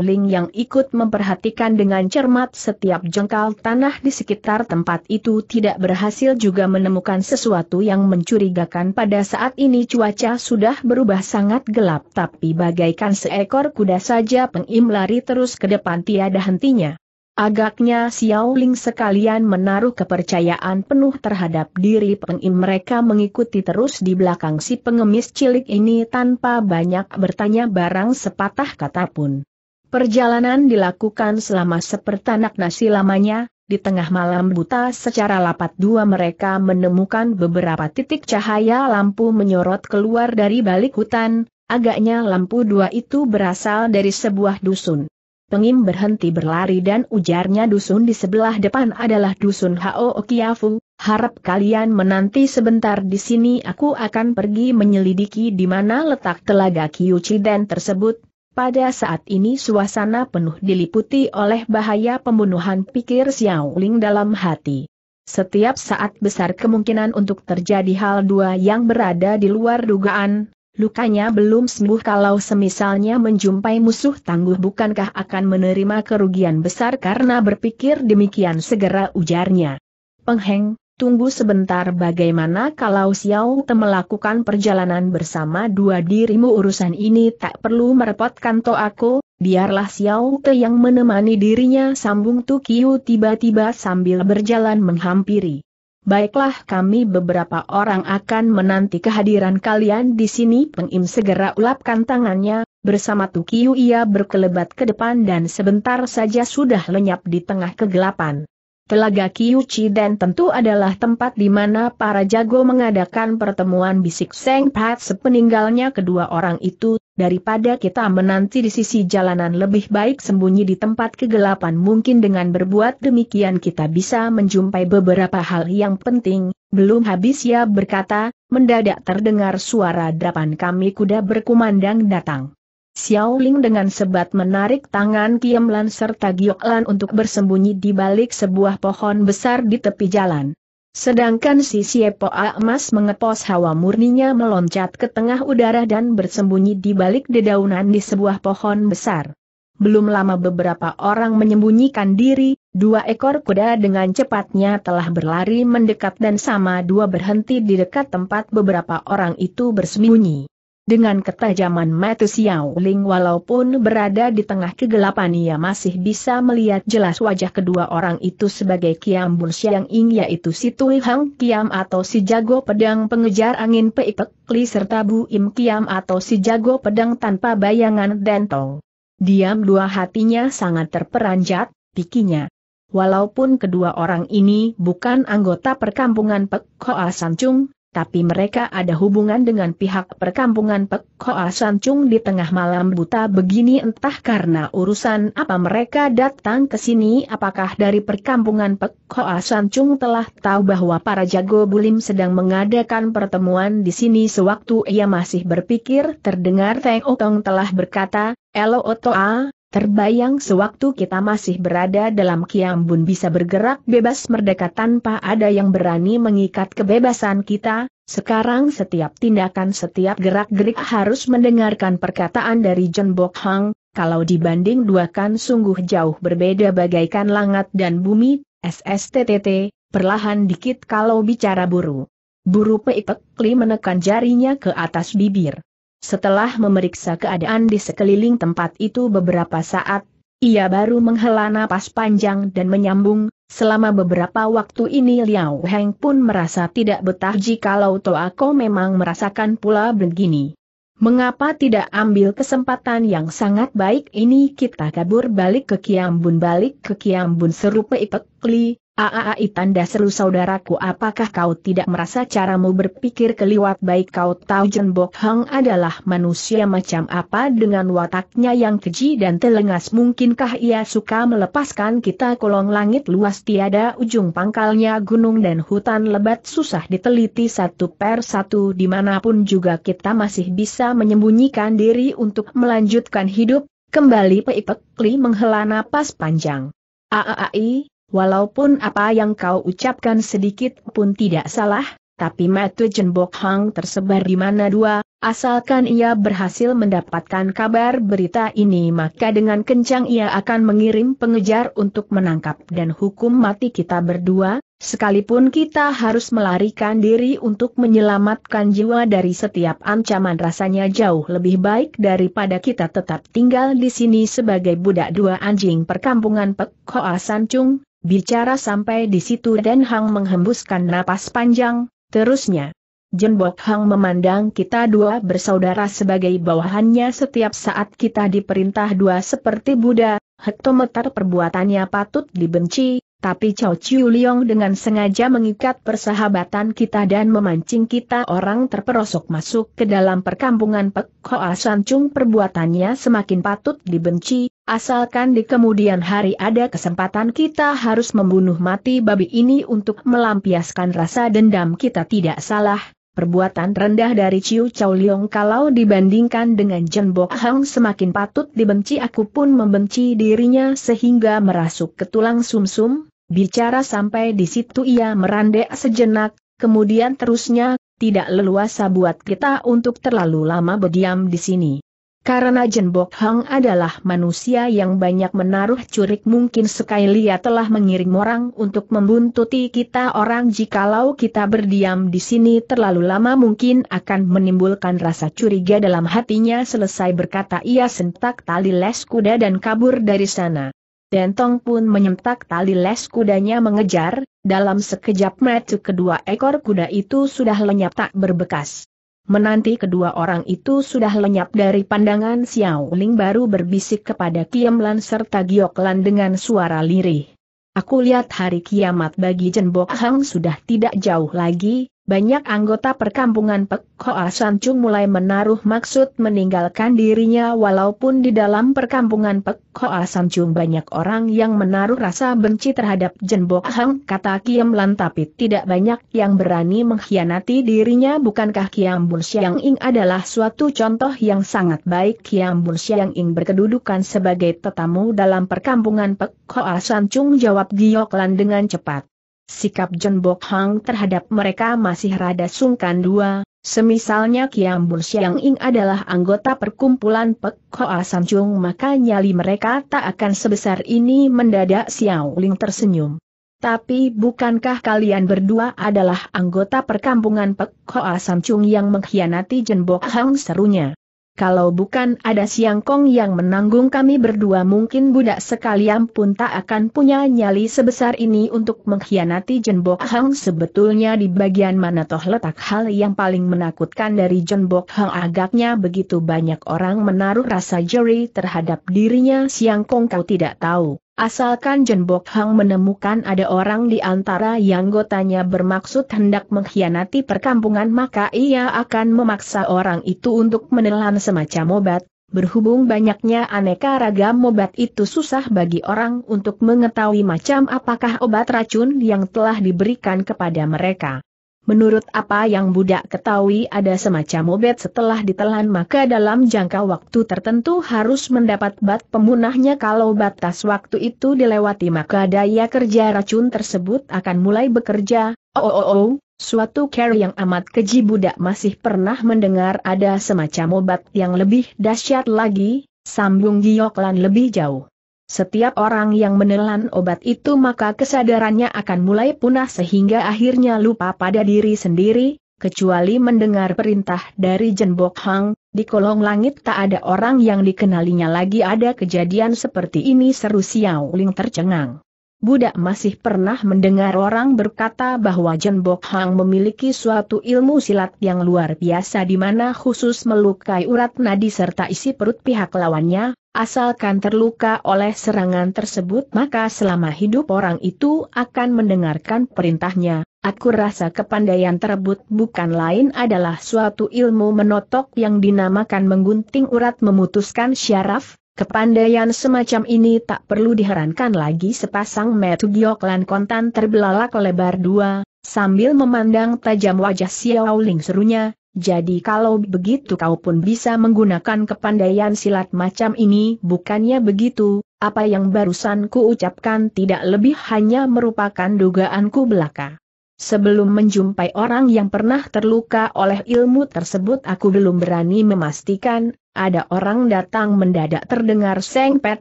Speaker 1: ling yang ikut memperhatikan dengan cermat setiap jengkal tanah di sekitar tempat itu tidak berhasil juga menemukan sesuatu yang mencurigakan pada saat ini cuaca sudah berubah sangat gelap tapi bagaikan seekor kuda saja pengim lari terus ke depan tiada hentinya. Agaknya Xiao Ling sekalian menaruh kepercayaan penuh terhadap diri pengim mereka mengikuti terus di belakang si pengemis cilik ini tanpa banyak bertanya barang sepatah kata pun. Perjalanan dilakukan selama sepertanak nasi lamanya, di tengah malam buta secara lapat dua mereka menemukan beberapa titik cahaya lampu menyorot keluar dari balik hutan, agaknya lampu dua itu berasal dari sebuah dusun. Pengim berhenti berlari dan ujarnya dusun di sebelah depan adalah dusun Hao Okiafu, harap kalian menanti sebentar di sini aku akan pergi menyelidiki di mana letak telaga Kyuchiden tersebut. Pada saat ini suasana penuh diliputi oleh bahaya pembunuhan pikir Xiao Ling dalam hati. Setiap saat besar kemungkinan untuk terjadi hal dua yang berada di luar dugaan, Lukanya belum sembuh kalau semisalnya menjumpai musuh tangguh bukankah akan menerima kerugian besar karena berpikir demikian segera ujarnya. Pengheng, tunggu sebentar bagaimana kalau Xiao Te melakukan perjalanan bersama dua dirimu urusan ini tak perlu merepotkan to aku, biarlah Xiao Te yang menemani dirinya sambung Tu Kiu tiba-tiba sambil berjalan menghampiri. Baiklah kami beberapa orang akan menanti kehadiran kalian di sini Pengim segera ulapkan tangannya, bersama Tukiu ia berkelebat ke depan dan sebentar saja sudah lenyap di tengah kegelapan. Telaga Kiyuchi dan tentu adalah tempat di mana para jago mengadakan pertemuan bisik Seng Pat sepeninggalnya kedua orang itu, daripada kita menanti di sisi jalanan lebih baik sembunyi di tempat kegelapan mungkin dengan berbuat demikian kita bisa menjumpai beberapa hal yang penting, belum habis ya berkata, mendadak terdengar suara drapan kami kuda berkumandang datang. Xiao Ling dengan sebat menarik tangan Kiam Lan serta Giok Lan untuk bersembunyi di balik sebuah pohon besar di tepi jalan. Sedangkan si Siepo emas mengepos hawa murninya meloncat ke tengah udara dan bersembunyi di balik dedaunan di sebuah pohon besar. Belum lama beberapa orang menyembunyikan diri, dua ekor kuda dengan cepatnya telah berlari mendekat dan sama dua berhenti di dekat tempat beberapa orang itu bersembunyi. Dengan ketajaman mata Xiao Ling walaupun berada di tengah kegelapan ia masih bisa melihat jelas wajah kedua orang itu sebagai Kiam Bun Xiang Ying yaitu si Tui Hang Kiam atau si Jago Pedang Pengejar Angin Peipek Li serta Bu Im Kiam atau si Jago Pedang Tanpa Bayangan Dentong. Diam dua hatinya sangat terperanjat, pikinya. Walaupun kedua orang ini bukan anggota perkampungan Pek Hoa Chung, tapi mereka ada hubungan dengan pihak perkampungan Pek Hoa Sancung di tengah malam buta begini entah karena urusan apa mereka datang ke sini apakah dari perkampungan Pek Hoa Sancung telah tahu bahwa para jago bulim sedang mengadakan pertemuan di sini sewaktu ia masih berpikir terdengar Teng Otong telah berkata, Elo Otoa, Terbayang sewaktu kita masih berada dalam Kiambun bisa bergerak bebas merdeka tanpa ada yang berani mengikat kebebasan kita, sekarang setiap tindakan setiap gerak-gerik harus mendengarkan perkataan dari John Bok Hang, kalau dibanding dua kan sungguh jauh berbeda bagaikan langat dan bumi, SSTTT, perlahan dikit kalau bicara buru. Buru Peipek Li menekan jarinya ke atas bibir. Setelah memeriksa keadaan di sekeliling tempat itu beberapa saat, ia baru menghela napas panjang dan menyambung, selama beberapa waktu ini Liao Heng pun merasa tidak betah jikalau Toako memang merasakan pula begini. Mengapa tidak ambil kesempatan yang sangat baik ini kita kabur balik ke Kiambun balik ke Kiambun serupa Peipek Li, Aaai tanda seru saudaraku apakah kau tidak merasa caramu berpikir keliwat baik kau tahu Jen Bok Hang adalah manusia macam apa dengan wataknya yang keji dan telengas mungkinkah ia suka melepaskan kita kolong langit luas tiada ujung pangkalnya gunung dan hutan lebat susah diteliti satu per satu dimanapun juga kita masih bisa menyembunyikan diri untuk melanjutkan hidup, kembali Peipek Li menghela napas panjang. Aaai. Walaupun apa yang kau ucapkan sedikit pun tidak salah, tapi Matu Jenbok Hang tersebar di mana dua, asalkan ia berhasil mendapatkan kabar berita ini maka dengan kencang ia akan mengirim pengejar untuk menangkap dan hukum mati kita berdua, sekalipun kita harus melarikan diri untuk menyelamatkan jiwa dari setiap ancaman rasanya jauh lebih baik daripada kita tetap tinggal di sini sebagai budak dua anjing perkampungan Pek Hoa Chung. Bicara sampai di situ Dan Hang menghembuskan napas panjang, terusnya. Jenbok Hang memandang kita dua bersaudara sebagai bawahannya setiap saat kita diperintah dua seperti Buddha, hektometer perbuatannya patut dibenci, tapi Cao Chiu Liong dengan sengaja mengikat persahabatan kita dan memancing kita orang terperosok masuk ke dalam perkampungan Pek Hoa Sancung perbuatannya semakin patut dibenci, asalkan di kemudian hari ada kesempatan kita harus membunuh mati babi ini untuk melampiaskan rasa dendam kita tidak salah, Perbuatan rendah dari Ciu Chow Leong kalau dibandingkan dengan Jen Bok Hang semakin patut dibenci aku pun membenci dirinya sehingga merasuk ke tulang sumsum, -sum, bicara sampai di situ ia merandek sejenak, kemudian terusnya, tidak leluasa buat kita untuk terlalu lama berdiam di sini. Karena Jen Hang adalah manusia yang banyak menaruh curik mungkin sekali ia telah mengirim orang untuk membuntuti kita orang jikalau kita berdiam di sini terlalu lama mungkin akan menimbulkan rasa curiga dalam hatinya selesai berkata ia sentak tali les kuda dan kabur dari sana. Dentong pun menyentak tali les kudanya mengejar, dalam sekejap mata kedua ekor kuda itu sudah lenyap tak berbekas. Menanti kedua orang itu sudah lenyap dari pandangan Xiao Ling baru berbisik kepada Kiam Lan serta Giok Lan dengan suara lirih. Aku lihat hari kiamat bagi Jenbok Hang sudah tidak jauh lagi, banyak anggota perkampungan Pek Hoa Sancung mulai menaruh maksud meninggalkan dirinya walaupun di dalam perkampungan Pek Hoa Sancung banyak orang yang menaruh rasa benci terhadap Jenbok Hang kata Kiam Lan tapi tidak banyak yang berani mengkhianati dirinya bukankah Kiam Bun Siang Ing adalah suatu contoh yang sangat baik Kiam Bun Siang Ing berkedudukan sebagai tetamu dalam perkampungan Pek Hoa Sancung jawab Giok Lan dengan cepat. Sikap John Bok Hang terhadap mereka masih rada sungkan dua, semisalnya Kiam Bun Siang Ing adalah anggota perkumpulan Pek Hoa Samjung maka nyali mereka tak akan sebesar ini mendadak Xiao Ling tersenyum. Tapi bukankah kalian berdua adalah anggota perkampungan Pek Hoa Samjung yang mengkhianati John Bok Hang serunya? Kalau bukan ada Siang Kong yang menanggung kami berdua mungkin budak sekalian pun tak akan punya nyali sebesar ini untuk mengkhianati Jenbok Hang sebetulnya di bagian mana toh letak hal yang paling menakutkan dari Jenbok Hang agaknya begitu banyak orang menaruh rasa jeri terhadap dirinya Siang Kong kau tidak tahu. Asalkan Jen Hang menemukan ada orang di antara yang gotanya bermaksud hendak mengkhianati perkampungan maka ia akan memaksa orang itu untuk menelan semacam obat, Berhubung banyaknya aneka ragam obat itu susah bagi orang untuk mengetahui macam apakah obat racun yang telah diberikan kepada mereka. Menurut apa yang budak ketahui ada semacam obat setelah ditelan maka dalam jangka waktu tertentu harus mendapat bat pemunahnya kalau batas waktu itu dilewati maka daya kerja racun tersebut akan mulai bekerja. Oh oh oh, oh. suatu care yang amat keji budak masih pernah mendengar ada semacam obat yang lebih dahsyat lagi, sambung Gioklan lebih jauh. Setiap orang yang menelan obat itu maka kesadarannya akan mulai punah sehingga akhirnya lupa pada diri sendiri, kecuali mendengar perintah dari Jenbok Hang, di kolong langit tak ada orang yang dikenalinya lagi ada kejadian seperti ini seru Xiao Ling tercengang budak masih pernah mendengar orang berkata bahwa Jen Bok Hang memiliki suatu ilmu silat yang luar biasa di mana khusus melukai urat nadi serta isi perut pihak lawannya, asalkan terluka oleh serangan tersebut maka selama hidup orang itu akan mendengarkan perintahnya. Aku rasa kepandaian terebut bukan lain adalah suatu ilmu menotok yang dinamakan menggunting urat memutuskan syaraf, Kepandaian semacam ini tak perlu diherankan lagi sepasang metu Lan kontan terbelalak lebar dua, sambil memandang tajam wajah Xiao Ling serunya, jadi kalau begitu kau pun bisa menggunakan kepandaian silat macam ini bukannya begitu, apa yang barusan ku ucapkan tidak lebih hanya merupakan dugaanku belaka. Sebelum menjumpai orang yang pernah terluka oleh ilmu tersebut aku belum berani memastikan, ada orang datang mendadak terdengar Seng Pet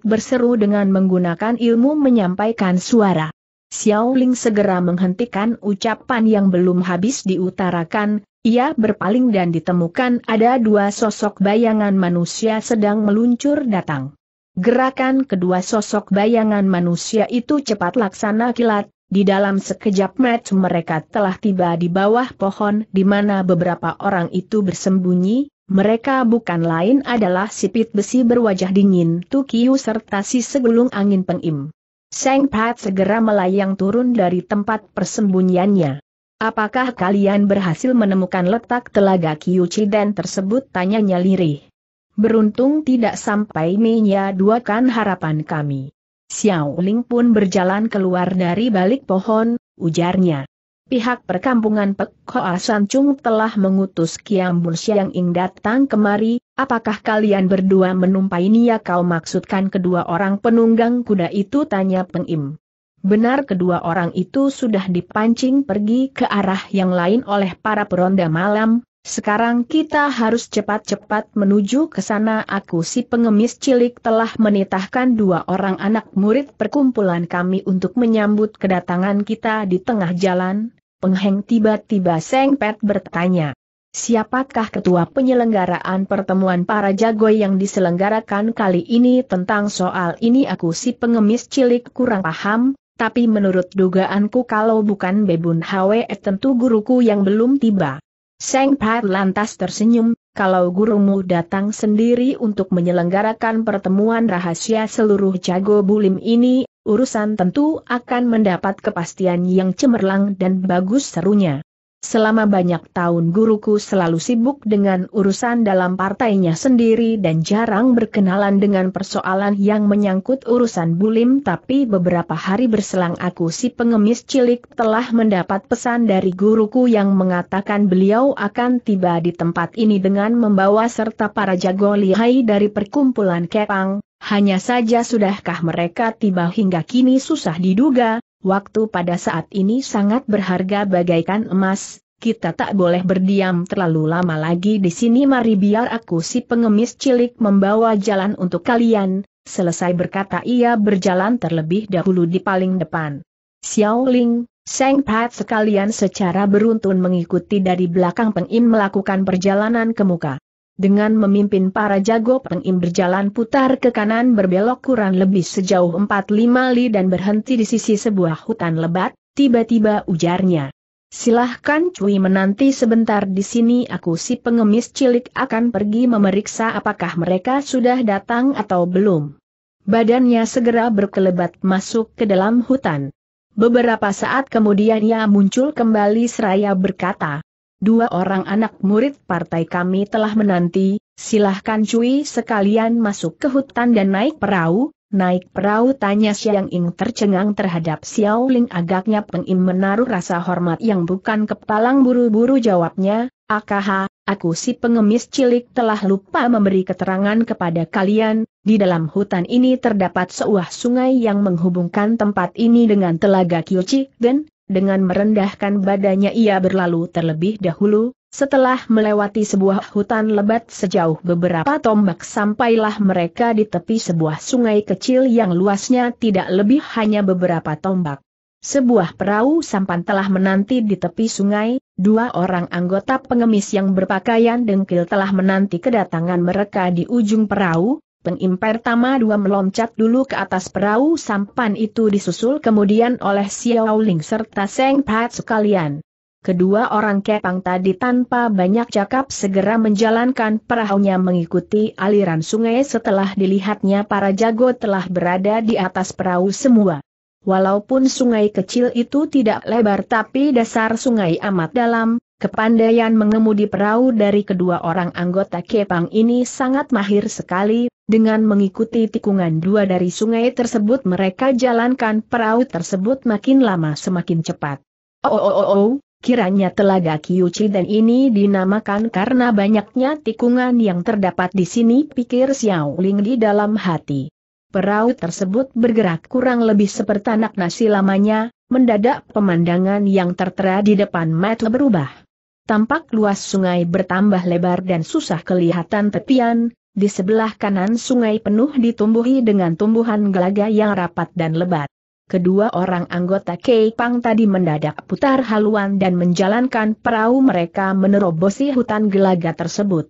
Speaker 1: berseru dengan menggunakan ilmu menyampaikan suara. Xiao Ling segera menghentikan ucapan yang belum habis diutarakan, ia berpaling dan ditemukan ada dua sosok bayangan manusia sedang meluncur datang. Gerakan kedua sosok bayangan manusia itu cepat laksana kilat, di dalam sekejap mat mereka telah tiba di bawah pohon di mana beberapa orang itu bersembunyi, mereka bukan lain adalah sipit besi berwajah dingin Tukiu serta si segulung angin pengim. Seng Pat segera melayang turun dari tempat persembunyiannya. Apakah kalian berhasil menemukan letak telaga Kiuchi dan tersebut tanyanya lirih. Beruntung tidak sampai dua duakan harapan kami. Xiao Ling pun berjalan keluar dari balik pohon, ujarnya. Pihak perkampungan Pek Hoa Chung telah mengutus Kiam Bun Xiang Ing datang kemari, apakah kalian berdua menumpai Nia kau maksudkan kedua orang penunggang kuda itu tanya Peng Im. Benar kedua orang itu sudah dipancing pergi ke arah yang lain oleh para peronda malam, sekarang kita harus cepat-cepat menuju ke sana aku si pengemis cilik telah menitahkan dua orang anak murid perkumpulan kami untuk menyambut kedatangan kita di tengah jalan, pengheng tiba-tiba sengpet bertanya. Siapakah ketua penyelenggaraan pertemuan para jago yang diselenggarakan kali ini tentang soal ini aku si pengemis cilik kurang paham, tapi menurut dugaanku kalau bukan Bebun Hwe tentu guruku yang belum tiba. Seng Pat lantas tersenyum, kalau gurumu datang sendiri untuk menyelenggarakan pertemuan rahasia seluruh jago bulim ini, urusan tentu akan mendapat kepastian yang cemerlang dan bagus serunya. Selama banyak tahun guruku selalu sibuk dengan urusan dalam partainya sendiri dan jarang berkenalan dengan persoalan yang menyangkut urusan bulim tapi beberapa hari berselang aku si pengemis cilik telah mendapat pesan dari guruku yang mengatakan beliau akan tiba di tempat ini dengan membawa serta para jago lihai dari perkumpulan Kepang, hanya saja sudahkah mereka tiba hingga kini susah diduga, Waktu pada saat ini sangat berharga bagaikan emas, kita tak boleh berdiam terlalu lama lagi di sini mari biar aku si pengemis cilik membawa jalan untuk kalian, selesai berkata ia berjalan terlebih dahulu di paling depan. Xiao Ling, Seng Pat sekalian secara beruntun mengikuti dari belakang pengin melakukan perjalanan ke muka dengan memimpin para jago pengim berjalan putar ke kanan berbelok kurang lebih sejauh 4-5 li dan berhenti di sisi sebuah hutan lebat, tiba-tiba ujarnya. Silahkan cuy menanti sebentar di sini aku si pengemis cilik akan pergi memeriksa apakah mereka sudah datang atau belum. Badannya segera berkelebat masuk ke dalam hutan. Beberapa saat kemudian ia muncul kembali seraya berkata, dua orang anak murid partai kami telah menanti, silahkan cuy sekalian masuk ke hutan dan naik perahu, naik perahu tanya Siang Ing tercengang terhadap Xiao Ling agaknya Peng menaruh rasa hormat yang bukan kepalang buru-buru jawabnya, akaha, aku si pengemis cilik telah lupa memberi keterangan kepada kalian, di dalam hutan ini terdapat sebuah sungai yang menghubungkan tempat ini dengan telaga Kyochik dan dengan merendahkan badannya ia berlalu terlebih dahulu, setelah melewati sebuah hutan lebat sejauh beberapa tombak sampailah mereka di tepi sebuah sungai kecil yang luasnya tidak lebih hanya beberapa tombak. Sebuah perahu sampan telah menanti di tepi sungai, dua orang anggota pengemis yang berpakaian dengkil telah menanti kedatangan mereka di ujung perahu, Pengimpar pertama Dua meloncat dulu ke atas perahu sampan itu disusul kemudian oleh Xiao Ling serta Seng Pat sekalian. Kedua orang kepang tadi tanpa banyak cakap segera menjalankan perahunya mengikuti aliran sungai setelah dilihatnya para jago telah berada di atas perahu semua. Walaupun sungai kecil itu tidak lebar tapi dasar sungai amat dalam, Kepandaian mengemudi perahu dari kedua orang anggota Kepang ini sangat mahir sekali, dengan mengikuti tikungan dua dari sungai tersebut mereka jalankan perahu tersebut makin lama semakin cepat. Oh oh oh oh, kiranya telaga Kyuchi dan ini dinamakan karena banyaknya tikungan yang terdapat di sini pikir Xiao Ling di dalam hati. Perahu tersebut bergerak kurang lebih seperti anak nasi lamanya, mendadak pemandangan yang tertera di depan mata berubah. Tampak luas sungai bertambah lebar dan susah kelihatan tepian, di sebelah kanan sungai penuh ditumbuhi dengan tumbuhan gelaga yang rapat dan lebat. Kedua orang anggota Keipang tadi mendadak putar haluan dan menjalankan perahu mereka menerobosi hutan gelaga tersebut.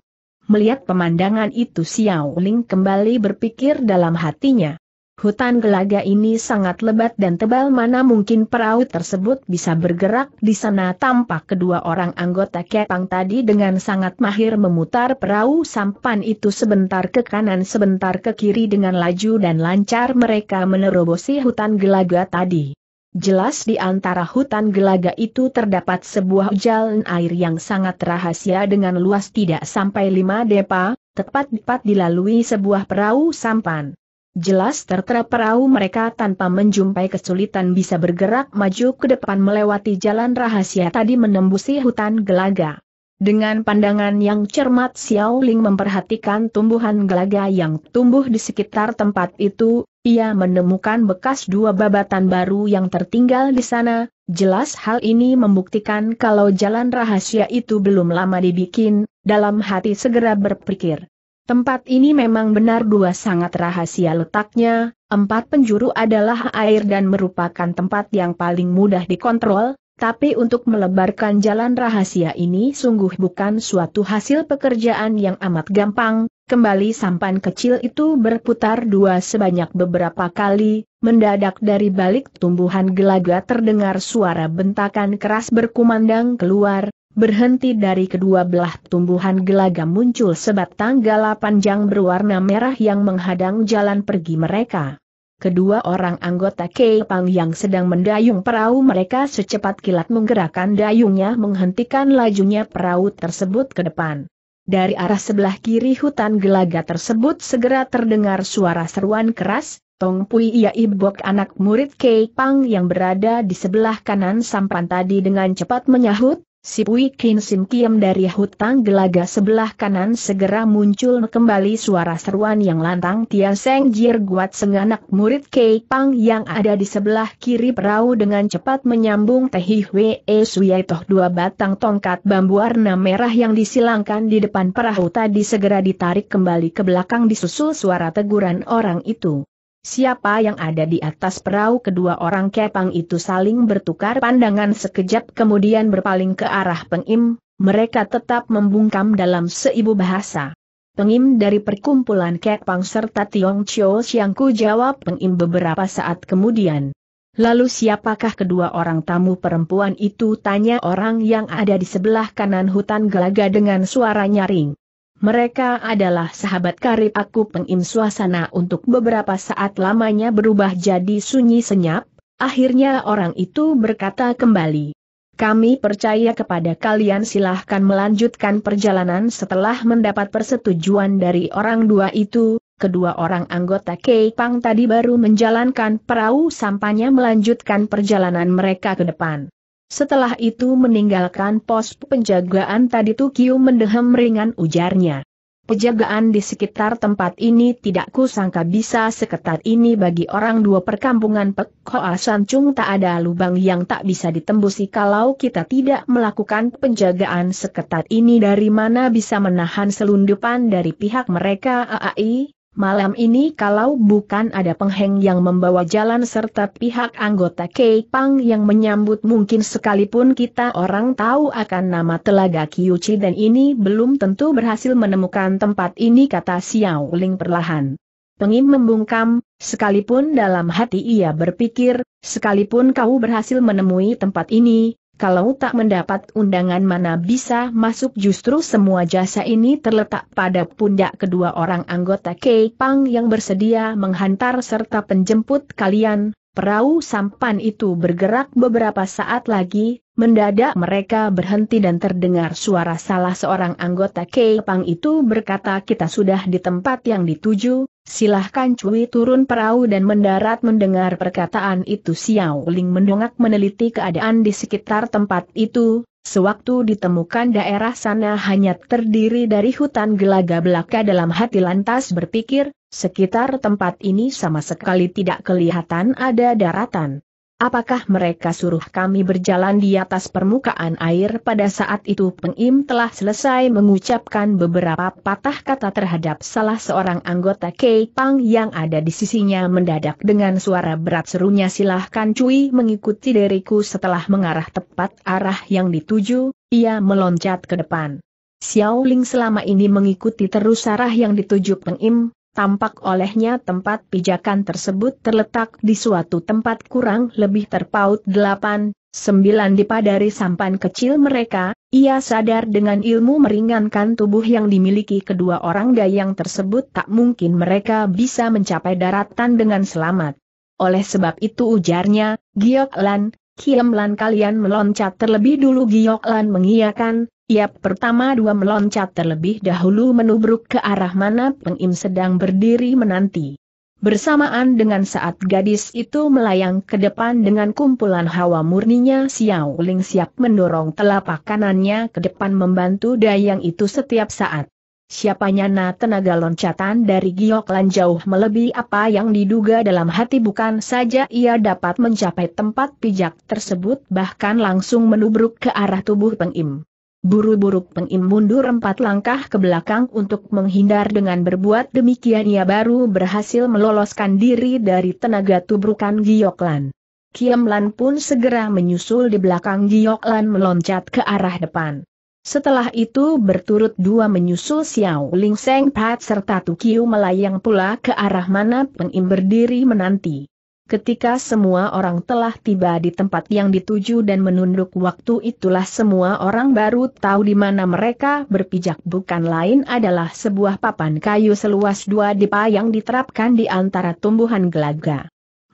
Speaker 1: Melihat pemandangan itu Xiao Ling kembali berpikir dalam hatinya. Hutan gelaga ini sangat lebat dan tebal mana mungkin perahu tersebut bisa bergerak di sana tampak kedua orang anggota Kepang tadi dengan sangat mahir memutar perahu sampan itu sebentar ke kanan sebentar ke kiri dengan laju dan lancar mereka menerobosi hutan gelaga tadi. Jelas di antara hutan gelaga itu terdapat sebuah jalan air yang sangat rahasia dengan luas tidak sampai lima depa, tepat-tepat dilalui sebuah perahu sampan. Jelas tertera perahu mereka tanpa menjumpai kesulitan bisa bergerak maju ke depan melewati jalan rahasia tadi menembusi hutan gelaga. Dengan pandangan yang cermat Xiao Ling memperhatikan tumbuhan gelaga yang tumbuh di sekitar tempat itu, ia menemukan bekas dua babatan baru yang tertinggal di sana, jelas hal ini membuktikan kalau jalan rahasia itu belum lama dibikin, dalam hati segera berpikir. Tempat ini memang benar dua sangat rahasia letaknya, empat penjuru adalah air dan merupakan tempat yang paling mudah dikontrol, tapi untuk melebarkan jalan rahasia ini sungguh bukan suatu hasil pekerjaan yang amat gampang, Kembali sampan kecil itu berputar dua sebanyak beberapa kali, mendadak dari balik tumbuhan gelaga terdengar suara bentakan keras berkumandang keluar, Berhenti dari kedua belah tumbuhan gelaga muncul sebatang gala panjang berwarna merah yang menghadang jalan pergi mereka. Kedua orang anggota Keipang yang sedang mendayung perahu mereka secepat kilat menggerakkan dayungnya menghentikan lajunya perahu tersebut ke depan. Dari arah sebelah kiri hutan gelaga tersebut segera terdengar suara seruan keras, Tong Pui Ia Ibok anak murid Keipang yang berada di sebelah kanan sampan tadi dengan cepat menyahut, Si Pui Kin Sim Kiam dari hutang gelaga sebelah kanan segera muncul kembali suara seruan yang lantang Tian Seng Jir Guat senganak murid Kei Pang yang ada di sebelah kiri perahu dengan cepat menyambung Tehi Hwe e Suyai Toh dua batang tongkat bambu warna merah yang disilangkan di depan perahu tadi segera ditarik kembali ke belakang disusul suara teguran orang itu. Siapa yang ada di atas perahu kedua orang kepang itu saling bertukar pandangan sekejap kemudian berpaling ke arah pengim, mereka tetap membungkam dalam seibu bahasa. Pengim dari perkumpulan kepang serta Tiong Chio Siangku jawab pengim beberapa saat kemudian. Lalu siapakah kedua orang tamu perempuan itu tanya orang yang ada di sebelah kanan hutan gelaga dengan suara nyaring. Mereka adalah sahabat karib aku pengim suasana untuk beberapa saat lamanya berubah jadi sunyi senyap, akhirnya orang itu berkata kembali. Kami percaya kepada kalian silahkan melanjutkan perjalanan setelah mendapat persetujuan dari orang dua itu, kedua orang anggota Kei Pang tadi baru menjalankan perahu sampahnya melanjutkan perjalanan mereka ke depan. Setelah itu meninggalkan pos penjagaan tadi Tukiu mendehem ringan ujarnya. Penjagaan di sekitar tempat ini tidak kusangka bisa seketat ini bagi orang dua perkampungan Pek Hoa Sancung tak ada lubang yang tak bisa ditembusi kalau kita tidak melakukan penjagaan seketat ini dari mana bisa menahan selundupan dari pihak mereka AAI, Malam ini kalau bukan ada pengheng yang membawa jalan serta pihak anggota Kepang yang menyambut mungkin sekalipun kita orang tahu akan nama telaga Kiyuchi dan ini belum tentu berhasil menemukan tempat ini kata Xiao Ling perlahan. Pengim membungkam, sekalipun dalam hati ia berpikir, sekalipun kau berhasil menemui tempat ini, kalau tak mendapat undangan mana bisa masuk justru semua jasa ini terletak pada pundak kedua orang anggota Kei Pang yang bersedia menghantar serta penjemput kalian. Perahu sampan itu bergerak beberapa saat lagi, mendadak mereka berhenti dan terdengar suara salah seorang anggota Kei Pang itu berkata kita sudah di tempat yang dituju, Silahkan Cui turun perahu dan mendarat mendengar perkataan itu Xiao Ling mendongak meneliti keadaan di sekitar tempat itu, sewaktu ditemukan daerah sana hanya terdiri dari hutan gelaga belaka dalam hati lantas berpikir, sekitar tempat ini sama sekali tidak kelihatan ada daratan. Apakah mereka suruh kami berjalan di atas permukaan air pada saat itu Pengim telah selesai mengucapkan beberapa patah kata terhadap salah seorang anggota Kei Pang yang ada di sisinya mendadak dengan suara berat serunya silahkan Cui mengikuti diriku setelah mengarah tepat arah yang dituju, ia meloncat ke depan. Xiao Ling selama ini mengikuti terus arah yang dituju Pengim, tampak olehnya tempat pijakan tersebut terletak di suatu tempat kurang lebih terpaut delapan, sembilan dipadari sampan kecil mereka, ia sadar dengan ilmu meringankan tubuh yang dimiliki kedua orang dayang tersebut tak mungkin mereka bisa mencapai daratan dengan selamat. Oleh sebab itu ujarnya, Giok Lan, Kiemlan kalian meloncat terlebih dulu Giok Lan mengiyakan, ia pertama dua meloncat terlebih dahulu menubruk ke arah mana Pengim sedang berdiri menanti. Bersamaan dengan saat gadis itu melayang ke depan dengan kumpulan hawa murninya Xiao Ling siap mendorong telapak kanannya ke depan membantu dayang itu setiap saat. Siapanya na tenaga loncatan dari Giok Lan jauh melebihi apa yang diduga dalam hati bukan saja ia dapat mencapai tempat pijak tersebut bahkan langsung menubruk ke arah tubuh Pengim. Buru-buru Pengim mundur empat langkah ke belakang untuk menghindar dengan berbuat demikian ia baru berhasil meloloskan diri dari tenaga tubrukan Gioklan. Kiamlan pun segera menyusul di belakang Gioklan meloncat ke arah depan. Setelah itu berturut dua menyusul Xiao Ling Seng Pat serta Tukiu melayang pula ke arah mana Pengim berdiri menanti. Ketika semua orang telah tiba di tempat yang dituju dan menunduk waktu itulah semua orang baru tahu di mana mereka berpijak bukan lain adalah sebuah papan kayu seluas dua dipa yang diterapkan di antara tumbuhan gelaga.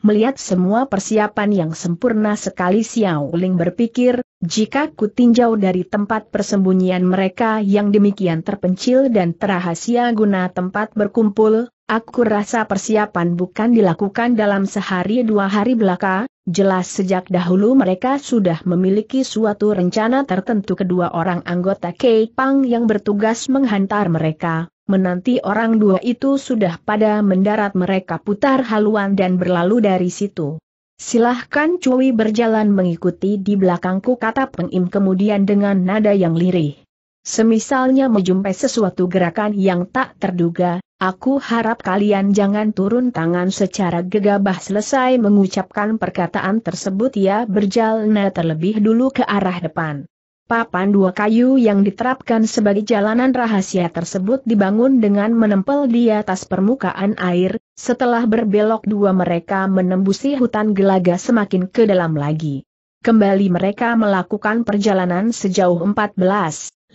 Speaker 1: Melihat semua persiapan yang sempurna sekali Xiao Ling berpikir, jika ku tinjau dari tempat persembunyian mereka yang demikian terpencil dan terahasia guna tempat berkumpul, aku rasa persiapan bukan dilakukan dalam sehari dua hari belaka, jelas sejak dahulu mereka sudah memiliki suatu rencana tertentu kedua orang anggota Kei Pang yang bertugas menghantar mereka Menanti orang dua itu sudah pada mendarat mereka putar haluan dan berlalu dari situ. Silahkan Cui berjalan mengikuti di belakangku kata pengim kemudian dengan nada yang lirih. Semisalnya menjumpai sesuatu gerakan yang tak terduga, aku harap kalian jangan turun tangan secara gegabah selesai mengucapkan perkataan tersebut ya berjalan terlebih dulu ke arah depan. Papan dua kayu yang diterapkan sebagai jalanan rahasia tersebut dibangun dengan menempel di atas permukaan air, setelah berbelok dua mereka menembusi hutan gelaga semakin ke dalam lagi. Kembali mereka melakukan perjalanan sejauh 14, 15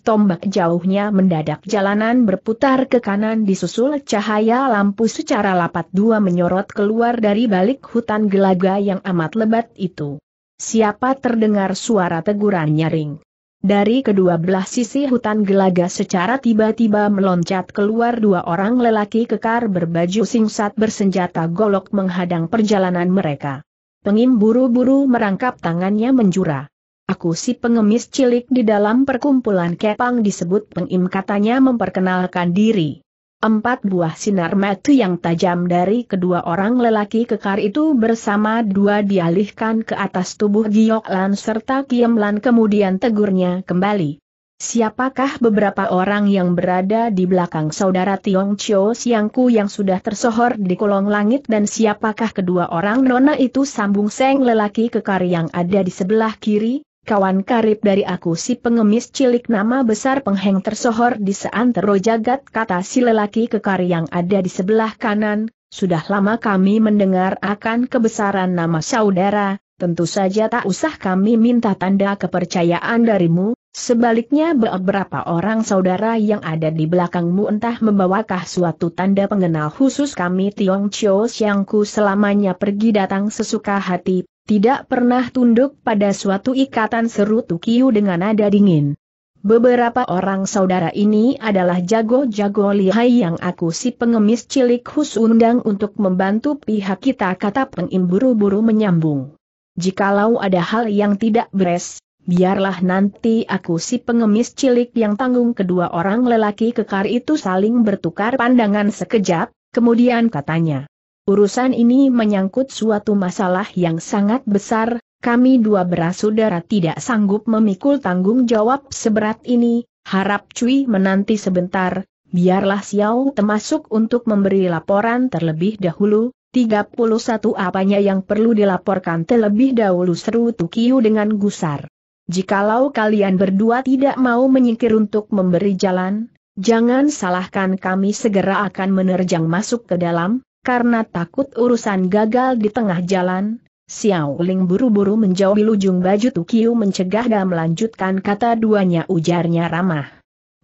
Speaker 1: tombak jauhnya mendadak jalanan berputar ke kanan disusul cahaya lampu secara lapat dua menyorot keluar dari balik hutan gelaga yang amat lebat itu. Siapa terdengar suara teguran nyaring. Dari kedua belah sisi hutan gelaga secara tiba-tiba meloncat keluar dua orang lelaki kekar berbaju singsat bersenjata golok menghadang perjalanan mereka. Pengim buru-buru merangkap tangannya menjura. Aku si pengemis cilik di dalam perkumpulan kepang disebut pengim katanya memperkenalkan diri. Empat buah sinar mata yang tajam dari kedua orang lelaki kekar itu bersama dua dialihkan ke atas tubuh Giok Lan serta Kiem Lan kemudian tegurnya kembali. Siapakah beberapa orang yang berada di belakang saudara Tiong Chio Siangku yang sudah tersohor di kolong langit dan siapakah kedua orang nona itu sambung seng lelaki kekar yang ada di sebelah kiri? kawan karib dari aku si pengemis cilik nama besar pengheng tersohor di seantero jagat kata si lelaki kekar yang ada di sebelah kanan, sudah lama kami mendengar akan kebesaran nama saudara, tentu saja tak usah kami minta tanda kepercayaan darimu, sebaliknya beberapa orang saudara yang ada di belakangmu entah membawakah suatu tanda pengenal khusus kami Tiong Chio Siangku selamanya pergi datang sesuka hati tidak pernah tunduk pada suatu ikatan seru Tukiu dengan nada dingin. Beberapa orang saudara ini adalah jago-jago lihai yang aku si pengemis cilik khus undang untuk membantu pihak kita kata pengim buru-buru menyambung. Jikalau ada hal yang tidak beres, biarlah nanti aku si pengemis cilik yang tanggung kedua orang lelaki kekar itu saling bertukar pandangan sekejap, kemudian katanya. Urusan ini menyangkut suatu masalah yang sangat besar, kami dua bersaudara tidak sanggup memikul tanggung jawab seberat ini, harap Cui menanti sebentar, biarlah Xiao termasuk untuk memberi laporan terlebih dahulu, 31 apanya yang perlu dilaporkan terlebih dahulu seru Tukiu dengan gusar. Jikalau kalian berdua tidak mau menyingkir untuk memberi jalan, jangan salahkan kami segera akan menerjang masuk ke dalam, karena takut urusan gagal di tengah jalan, Xiao Ling buru-buru menjauhi ujung baju Tukiu mencegah dan melanjutkan kata duanya ujarnya ramah.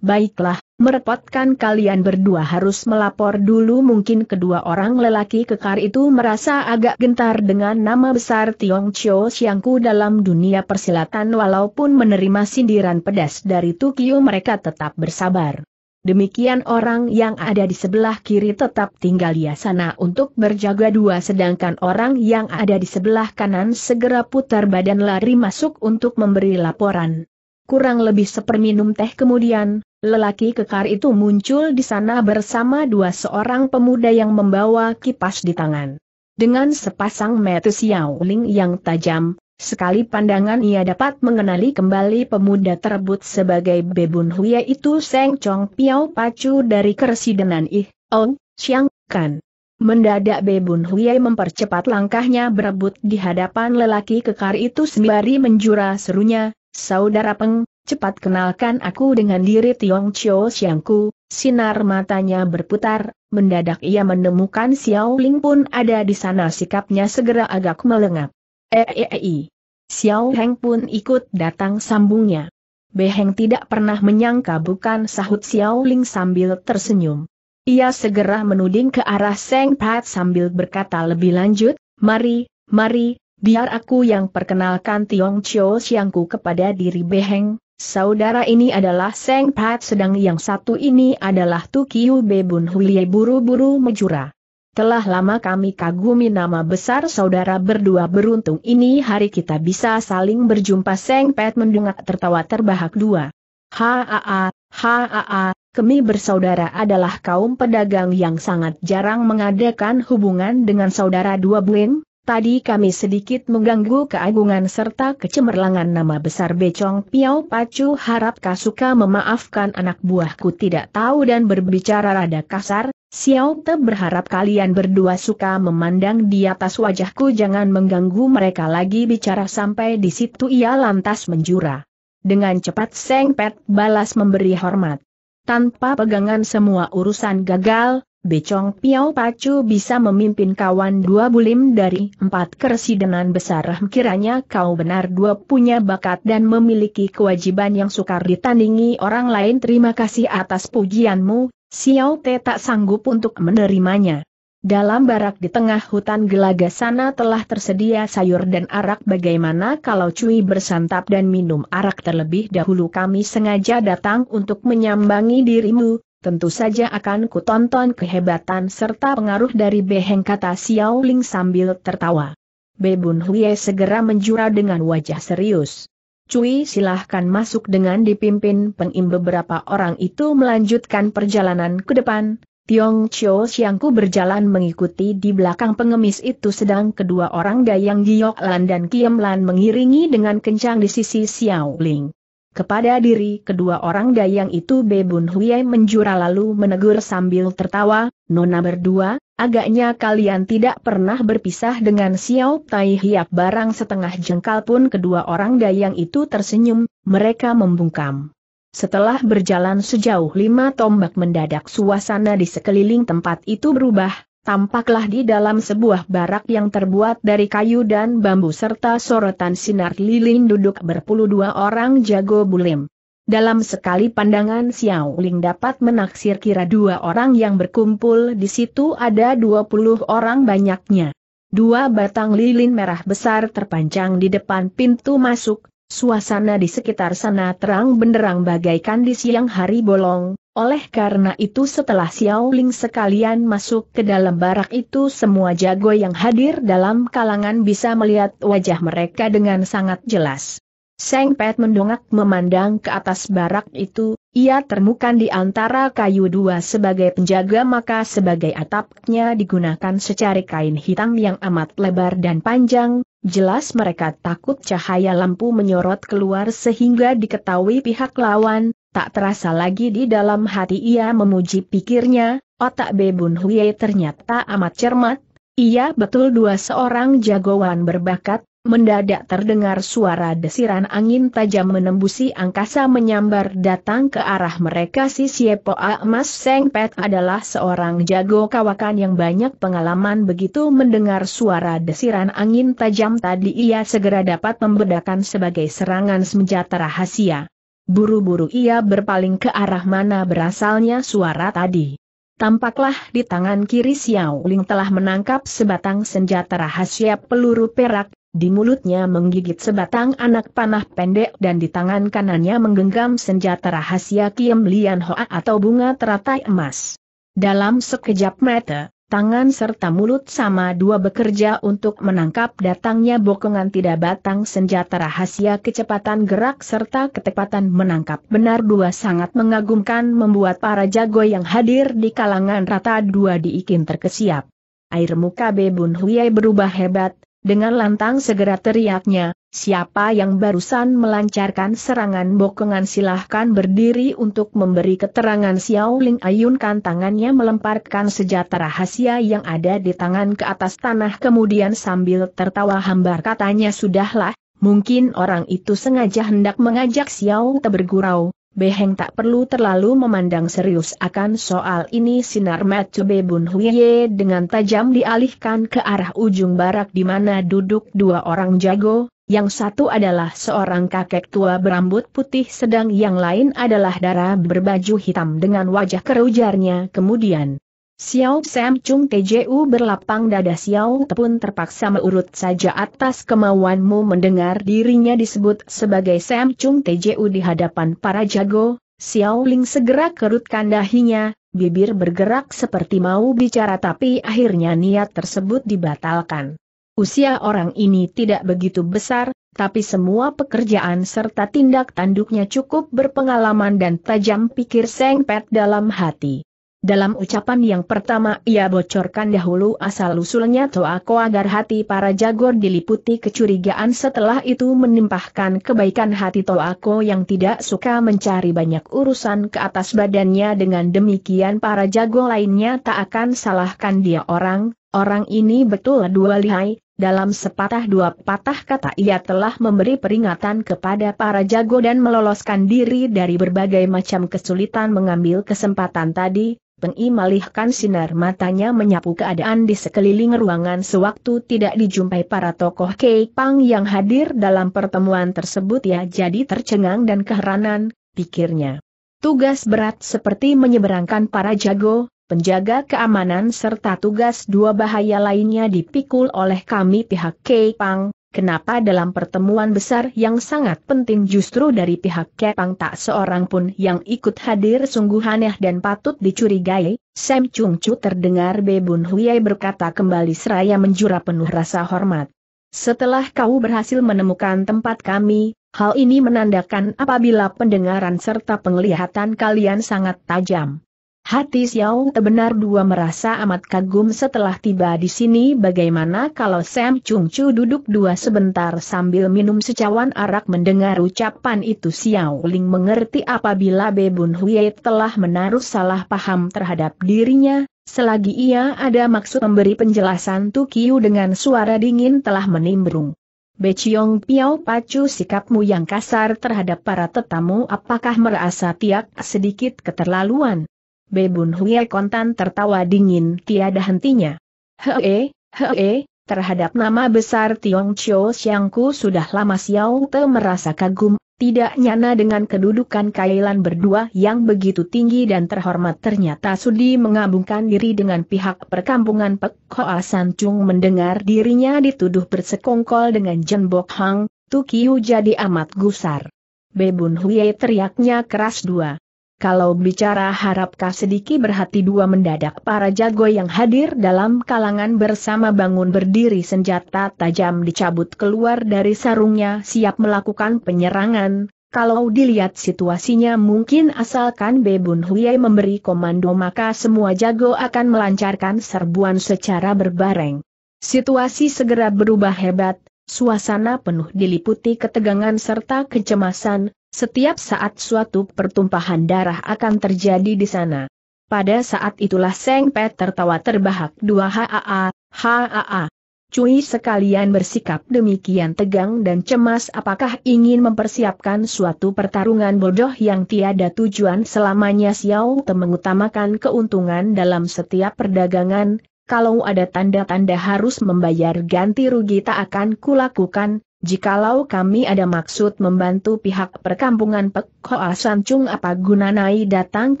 Speaker 1: Baiklah, merepotkan kalian berdua harus melapor dulu mungkin kedua orang lelaki kekar itu merasa agak gentar dengan nama besar Tiong Chio Xiangku dalam dunia persilatan walaupun menerima sindiran pedas dari Tukiu mereka tetap bersabar. Demikian orang yang ada di sebelah kiri tetap tinggal di sana untuk berjaga dua sedangkan orang yang ada di sebelah kanan segera putar badan lari masuk untuk memberi laporan. Kurang lebih seperminum teh kemudian, lelaki kekar itu muncul di sana bersama dua seorang pemuda yang membawa kipas di tangan. Dengan sepasang mata ling yang tajam, Sekali pandangan ia dapat mengenali kembali pemuda terebut sebagai Bebun Huya itu Seng Chong Piao Pacu dari Kersidenan Ih, Ong, siang, Kan. Mendadak Bebun Huye mempercepat langkahnya berebut di hadapan lelaki kekar itu sembari menjura serunya, Saudara Peng, cepat kenalkan aku dengan diri Tiong Chio Siangku. sinar matanya berputar, mendadak ia menemukan Xiao Ling pun ada di sana sikapnya segera agak melengap. EEI. Xiao Heng pun ikut datang sambungnya. Beheng tidak pernah menyangka bukan sahut Xiao Ling sambil tersenyum. Ia segera menuding ke arah Seng Pat sambil berkata lebih lanjut, Mari, mari, biar aku yang perkenalkan Tiong Chiu Siangku kepada diri Beheng, Saudara ini adalah Seng Pat sedang yang satu ini adalah Tukiu Bebun Hulie buru-buru mejura. Telah lama kami kagumi nama besar saudara berdua beruntung ini hari kita bisa saling berjumpa Seng Pet mendungak tertawa terbahak dua. Haa, haa, kami bersaudara adalah kaum pedagang yang sangat jarang mengadakan hubungan dengan saudara dua Buin. Tadi kami sedikit mengganggu keagungan serta kecemerlangan nama besar Becong Piau Pacu harap Kasuka memaafkan anak buahku tidak tahu dan berbicara rada kasar, Xiao Te berharap kalian berdua suka memandang di atas wajahku jangan mengganggu mereka lagi bicara sampai di situ ia lantas menjura. Dengan cepat Seng Pet balas memberi hormat. Tanpa pegangan semua urusan gagal, Becong Piao Pacu bisa memimpin kawan dua bulim dari empat keresidenan besar kiranya kau benar dua punya bakat dan memiliki kewajiban yang sukar ditandingi orang lain terima kasih atas pujianmu, Xiao Te tak sanggup untuk menerimanya. Dalam barak di tengah hutan gelaga sana telah tersedia sayur dan arak bagaimana kalau Cui bersantap dan minum arak terlebih dahulu kami sengaja datang untuk menyambangi dirimu, tentu saja akan kutonton kehebatan serta pengaruh dari Beheng kata Xiao Ling sambil tertawa. Bebun Hui segera menjura dengan wajah serius. Cui silahkan masuk dengan dipimpin pengim beberapa orang itu melanjutkan perjalanan ke depan, Tiong Chiu Siangku berjalan mengikuti di belakang pengemis itu sedang kedua orang Dayang Giok Lan dan Kiem Lan mengiringi dengan kencang di sisi Xiao Ling. Kepada diri kedua orang dayang itu Bebun Huye menjura lalu menegur sambil tertawa, Nona berdua, agaknya kalian tidak pernah berpisah dengan Xiao Tai Hiap barang setengah jengkal pun kedua orang dayang itu tersenyum, mereka membungkam. Setelah berjalan sejauh lima tombak mendadak suasana di sekeliling tempat itu berubah, tampaklah di dalam sebuah barak yang terbuat dari kayu dan bambu serta sorotan sinar lilin duduk berpuluh dua orang jago bulim. Dalam sekali pandangan Xiao Ling dapat menaksir kira dua orang yang berkumpul di situ ada dua puluh orang banyaknya. Dua batang lilin merah besar terpanjang di depan pintu masuk, suasana di sekitar sana terang benderang bagaikan di siang hari bolong, oleh karena itu setelah Xiao Ling sekalian masuk ke dalam barak itu semua jago yang hadir dalam kalangan bisa melihat wajah mereka dengan sangat jelas. Seng Pet mendongak memandang ke atas barak itu, ia termukan di antara kayu dua sebagai penjaga maka sebagai atapnya digunakan secari kain hitam yang amat lebar dan panjang, jelas mereka takut cahaya lampu menyorot keluar sehingga diketahui pihak lawan, Tak terasa lagi di dalam hati ia memuji pikirnya, otak Bebun Huye ternyata amat cermat, ia betul dua seorang jagoan berbakat, mendadak terdengar suara desiran angin tajam menembusi angkasa menyambar datang ke arah mereka si Siepoa Mas Sengpet adalah seorang jago kawakan yang banyak pengalaman begitu mendengar suara desiran angin tajam tadi ia segera dapat membedakan sebagai serangan senjata rahasia. Buru-buru ia berpaling ke arah mana berasalnya suara tadi. Tampaklah di tangan kiri Xiao Ling telah menangkap sebatang senjata rahasia peluru perak, di mulutnya menggigit sebatang anak panah pendek dan di tangan kanannya menggenggam senjata rahasia Kiem Lian Hoa atau bunga teratai emas. Dalam sekejap mata, tangan serta mulut sama dua bekerja untuk menangkap datangnya bokongan tidak batang senjata rahasia kecepatan gerak serta ketepatan menangkap benar dua sangat mengagumkan membuat para jago yang hadir di kalangan rata dua diikin terkesiap. Air muka Bebun Huyai berubah hebat, dengan lantang segera teriaknya, siapa yang barusan melancarkan serangan bokongan silahkan berdiri untuk memberi keterangan Xiao Ling ayunkan tangannya melemparkan senjata rahasia yang ada di tangan ke atas tanah kemudian sambil tertawa hambar katanya sudahlah, mungkin orang itu sengaja hendak mengajak Xiao Te bergurau, Beheng tak perlu terlalu memandang serius akan soal ini sinar mata Bebun Huye dengan tajam dialihkan ke arah ujung barak di mana duduk dua orang jago, yang satu adalah seorang kakek tua berambut putih sedang yang lain adalah darah berbaju hitam dengan wajah kerujarnya kemudian. Xiao Sam Chung TJU berlapang dada Xiao Tepun terpaksa meurut saja atas kemauanmu mendengar dirinya disebut sebagai Sam Chung TJU di hadapan para jago, Xiao Ling segera kerutkan dahinya, bibir bergerak seperti mau bicara tapi akhirnya niat tersebut dibatalkan. Usia orang ini tidak begitu besar, tapi semua pekerjaan serta tindak tanduknya cukup berpengalaman dan tajam pikir sengpet dalam hati. Dalam ucapan yang pertama ia bocorkan dahulu asal-usulnya Toako agar hati para jagor diliputi kecurigaan setelah itu menimpahkan kebaikan hati Toako yang tidak suka mencari banyak urusan ke atas badannya dengan demikian para jago lainnya tak akan salahkan dia orang, orang ini betul dua lihai, dalam sepatah dua patah kata ia telah memberi peringatan kepada para jago dan meloloskan diri dari berbagai macam kesulitan mengambil kesempatan tadi, I malihkan sinar matanya menyapu keadaan di sekeliling ruangan sewaktu tidak dijumpai para tokoh Kei Pang yang hadir dalam pertemuan tersebut ya jadi tercengang dan keheranan, pikirnya. Tugas berat seperti menyeberangkan para jago, penjaga keamanan serta tugas dua bahaya lainnya dipikul oleh kami pihak Kei Pang, kenapa dalam pertemuan besar yang sangat penting justru dari pihak Kepang tak seorang pun yang ikut hadir sungguh aneh dan patut dicurigai, Sam Chung Chu terdengar Bebun Huye berkata kembali seraya menjura penuh rasa hormat. Setelah kau berhasil menemukan tempat kami, hal ini menandakan apabila pendengaran serta penglihatan kalian sangat tajam. Hati Xiao benar dua merasa amat kagum setelah tiba di sini bagaimana kalau Sam Chung Chu duduk dua sebentar sambil minum secawan arak mendengar ucapan itu Xiao Ling mengerti apabila Bebun Hui telah menaruh salah paham terhadap dirinya, selagi ia ada maksud memberi penjelasan Tu Kiu dengan suara dingin telah menimbrung. Beciong Piao pacu sikapmu yang kasar terhadap para tetamu apakah merasa tiak sedikit keterlaluan? Bebun Hue kontan tertawa dingin tiada hentinya. Hee, hee, terhadap nama besar Tiong Chiu, Siangku sudah lama Xiao Te merasa kagum, tidak nyana dengan kedudukan Kailan berdua yang begitu tinggi dan terhormat ternyata Sudi mengabungkan diri dengan pihak perkampungan Pek Hoa San Chung mendengar dirinya dituduh bersekongkol dengan Jen Bok Hang, Tu Kiu jadi amat gusar. Bebun Huye teriaknya keras dua. Kalau bicara harapkah sedikit berhati dua mendadak para jago yang hadir dalam kalangan bersama bangun berdiri senjata tajam dicabut keluar dari sarungnya siap melakukan penyerangan, kalau dilihat situasinya mungkin asalkan Bebun Huye memberi komando maka semua jago akan melancarkan serbuan secara berbareng. Situasi segera berubah hebat, suasana penuh diliputi ketegangan serta kecemasan, setiap saat suatu pertumpahan darah akan terjadi di sana. Pada saat itulah Seng Pet tertawa terbahak dua haa, haa. Cui sekalian bersikap demikian tegang dan cemas apakah ingin mempersiapkan suatu pertarungan bodoh yang tiada tujuan selamanya Xiao Te mengutamakan keuntungan dalam setiap perdagangan, kalau ada tanda-tanda harus membayar ganti rugi tak akan kulakukan, Jikalau kami ada maksud membantu pihak perkampungan Pek Hoa ah Sancung apa guna nai datang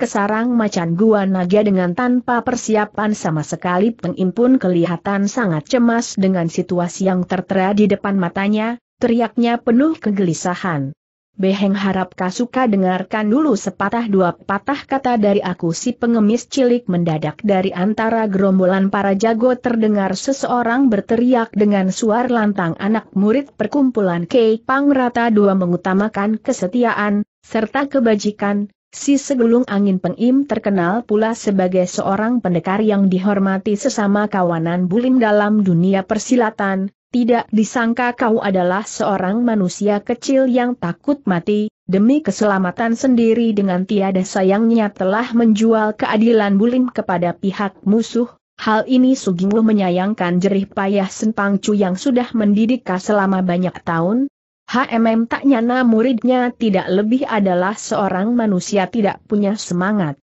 Speaker 1: ke sarang macan gua naga dengan tanpa persiapan sama sekali pengimpun kelihatan sangat cemas dengan situasi yang tertera di depan matanya, teriaknya penuh kegelisahan. Beheng harap kasuka dengarkan dulu sepatah dua patah kata dari aku si pengemis cilik mendadak dari antara gerombolan para jago terdengar seseorang berteriak dengan suar lantang anak murid perkumpulan Kei Pangrata dua mengutamakan kesetiaan, serta kebajikan, si segulung angin pengim terkenal pula sebagai seorang pendekar yang dihormati sesama kawanan bulim dalam dunia persilatan, tidak disangka kau adalah seorang manusia kecil yang takut mati, demi keselamatan sendiri dengan tiada sayangnya telah menjual keadilan bulim kepada pihak musuh, Hal ini sungguh menyayangkan jerih payah Senpangcu yang sudah mendidikka selama banyak tahun. HMM tak nyana muridnya tidak lebih adalah seorang manusia tidak punya semangat.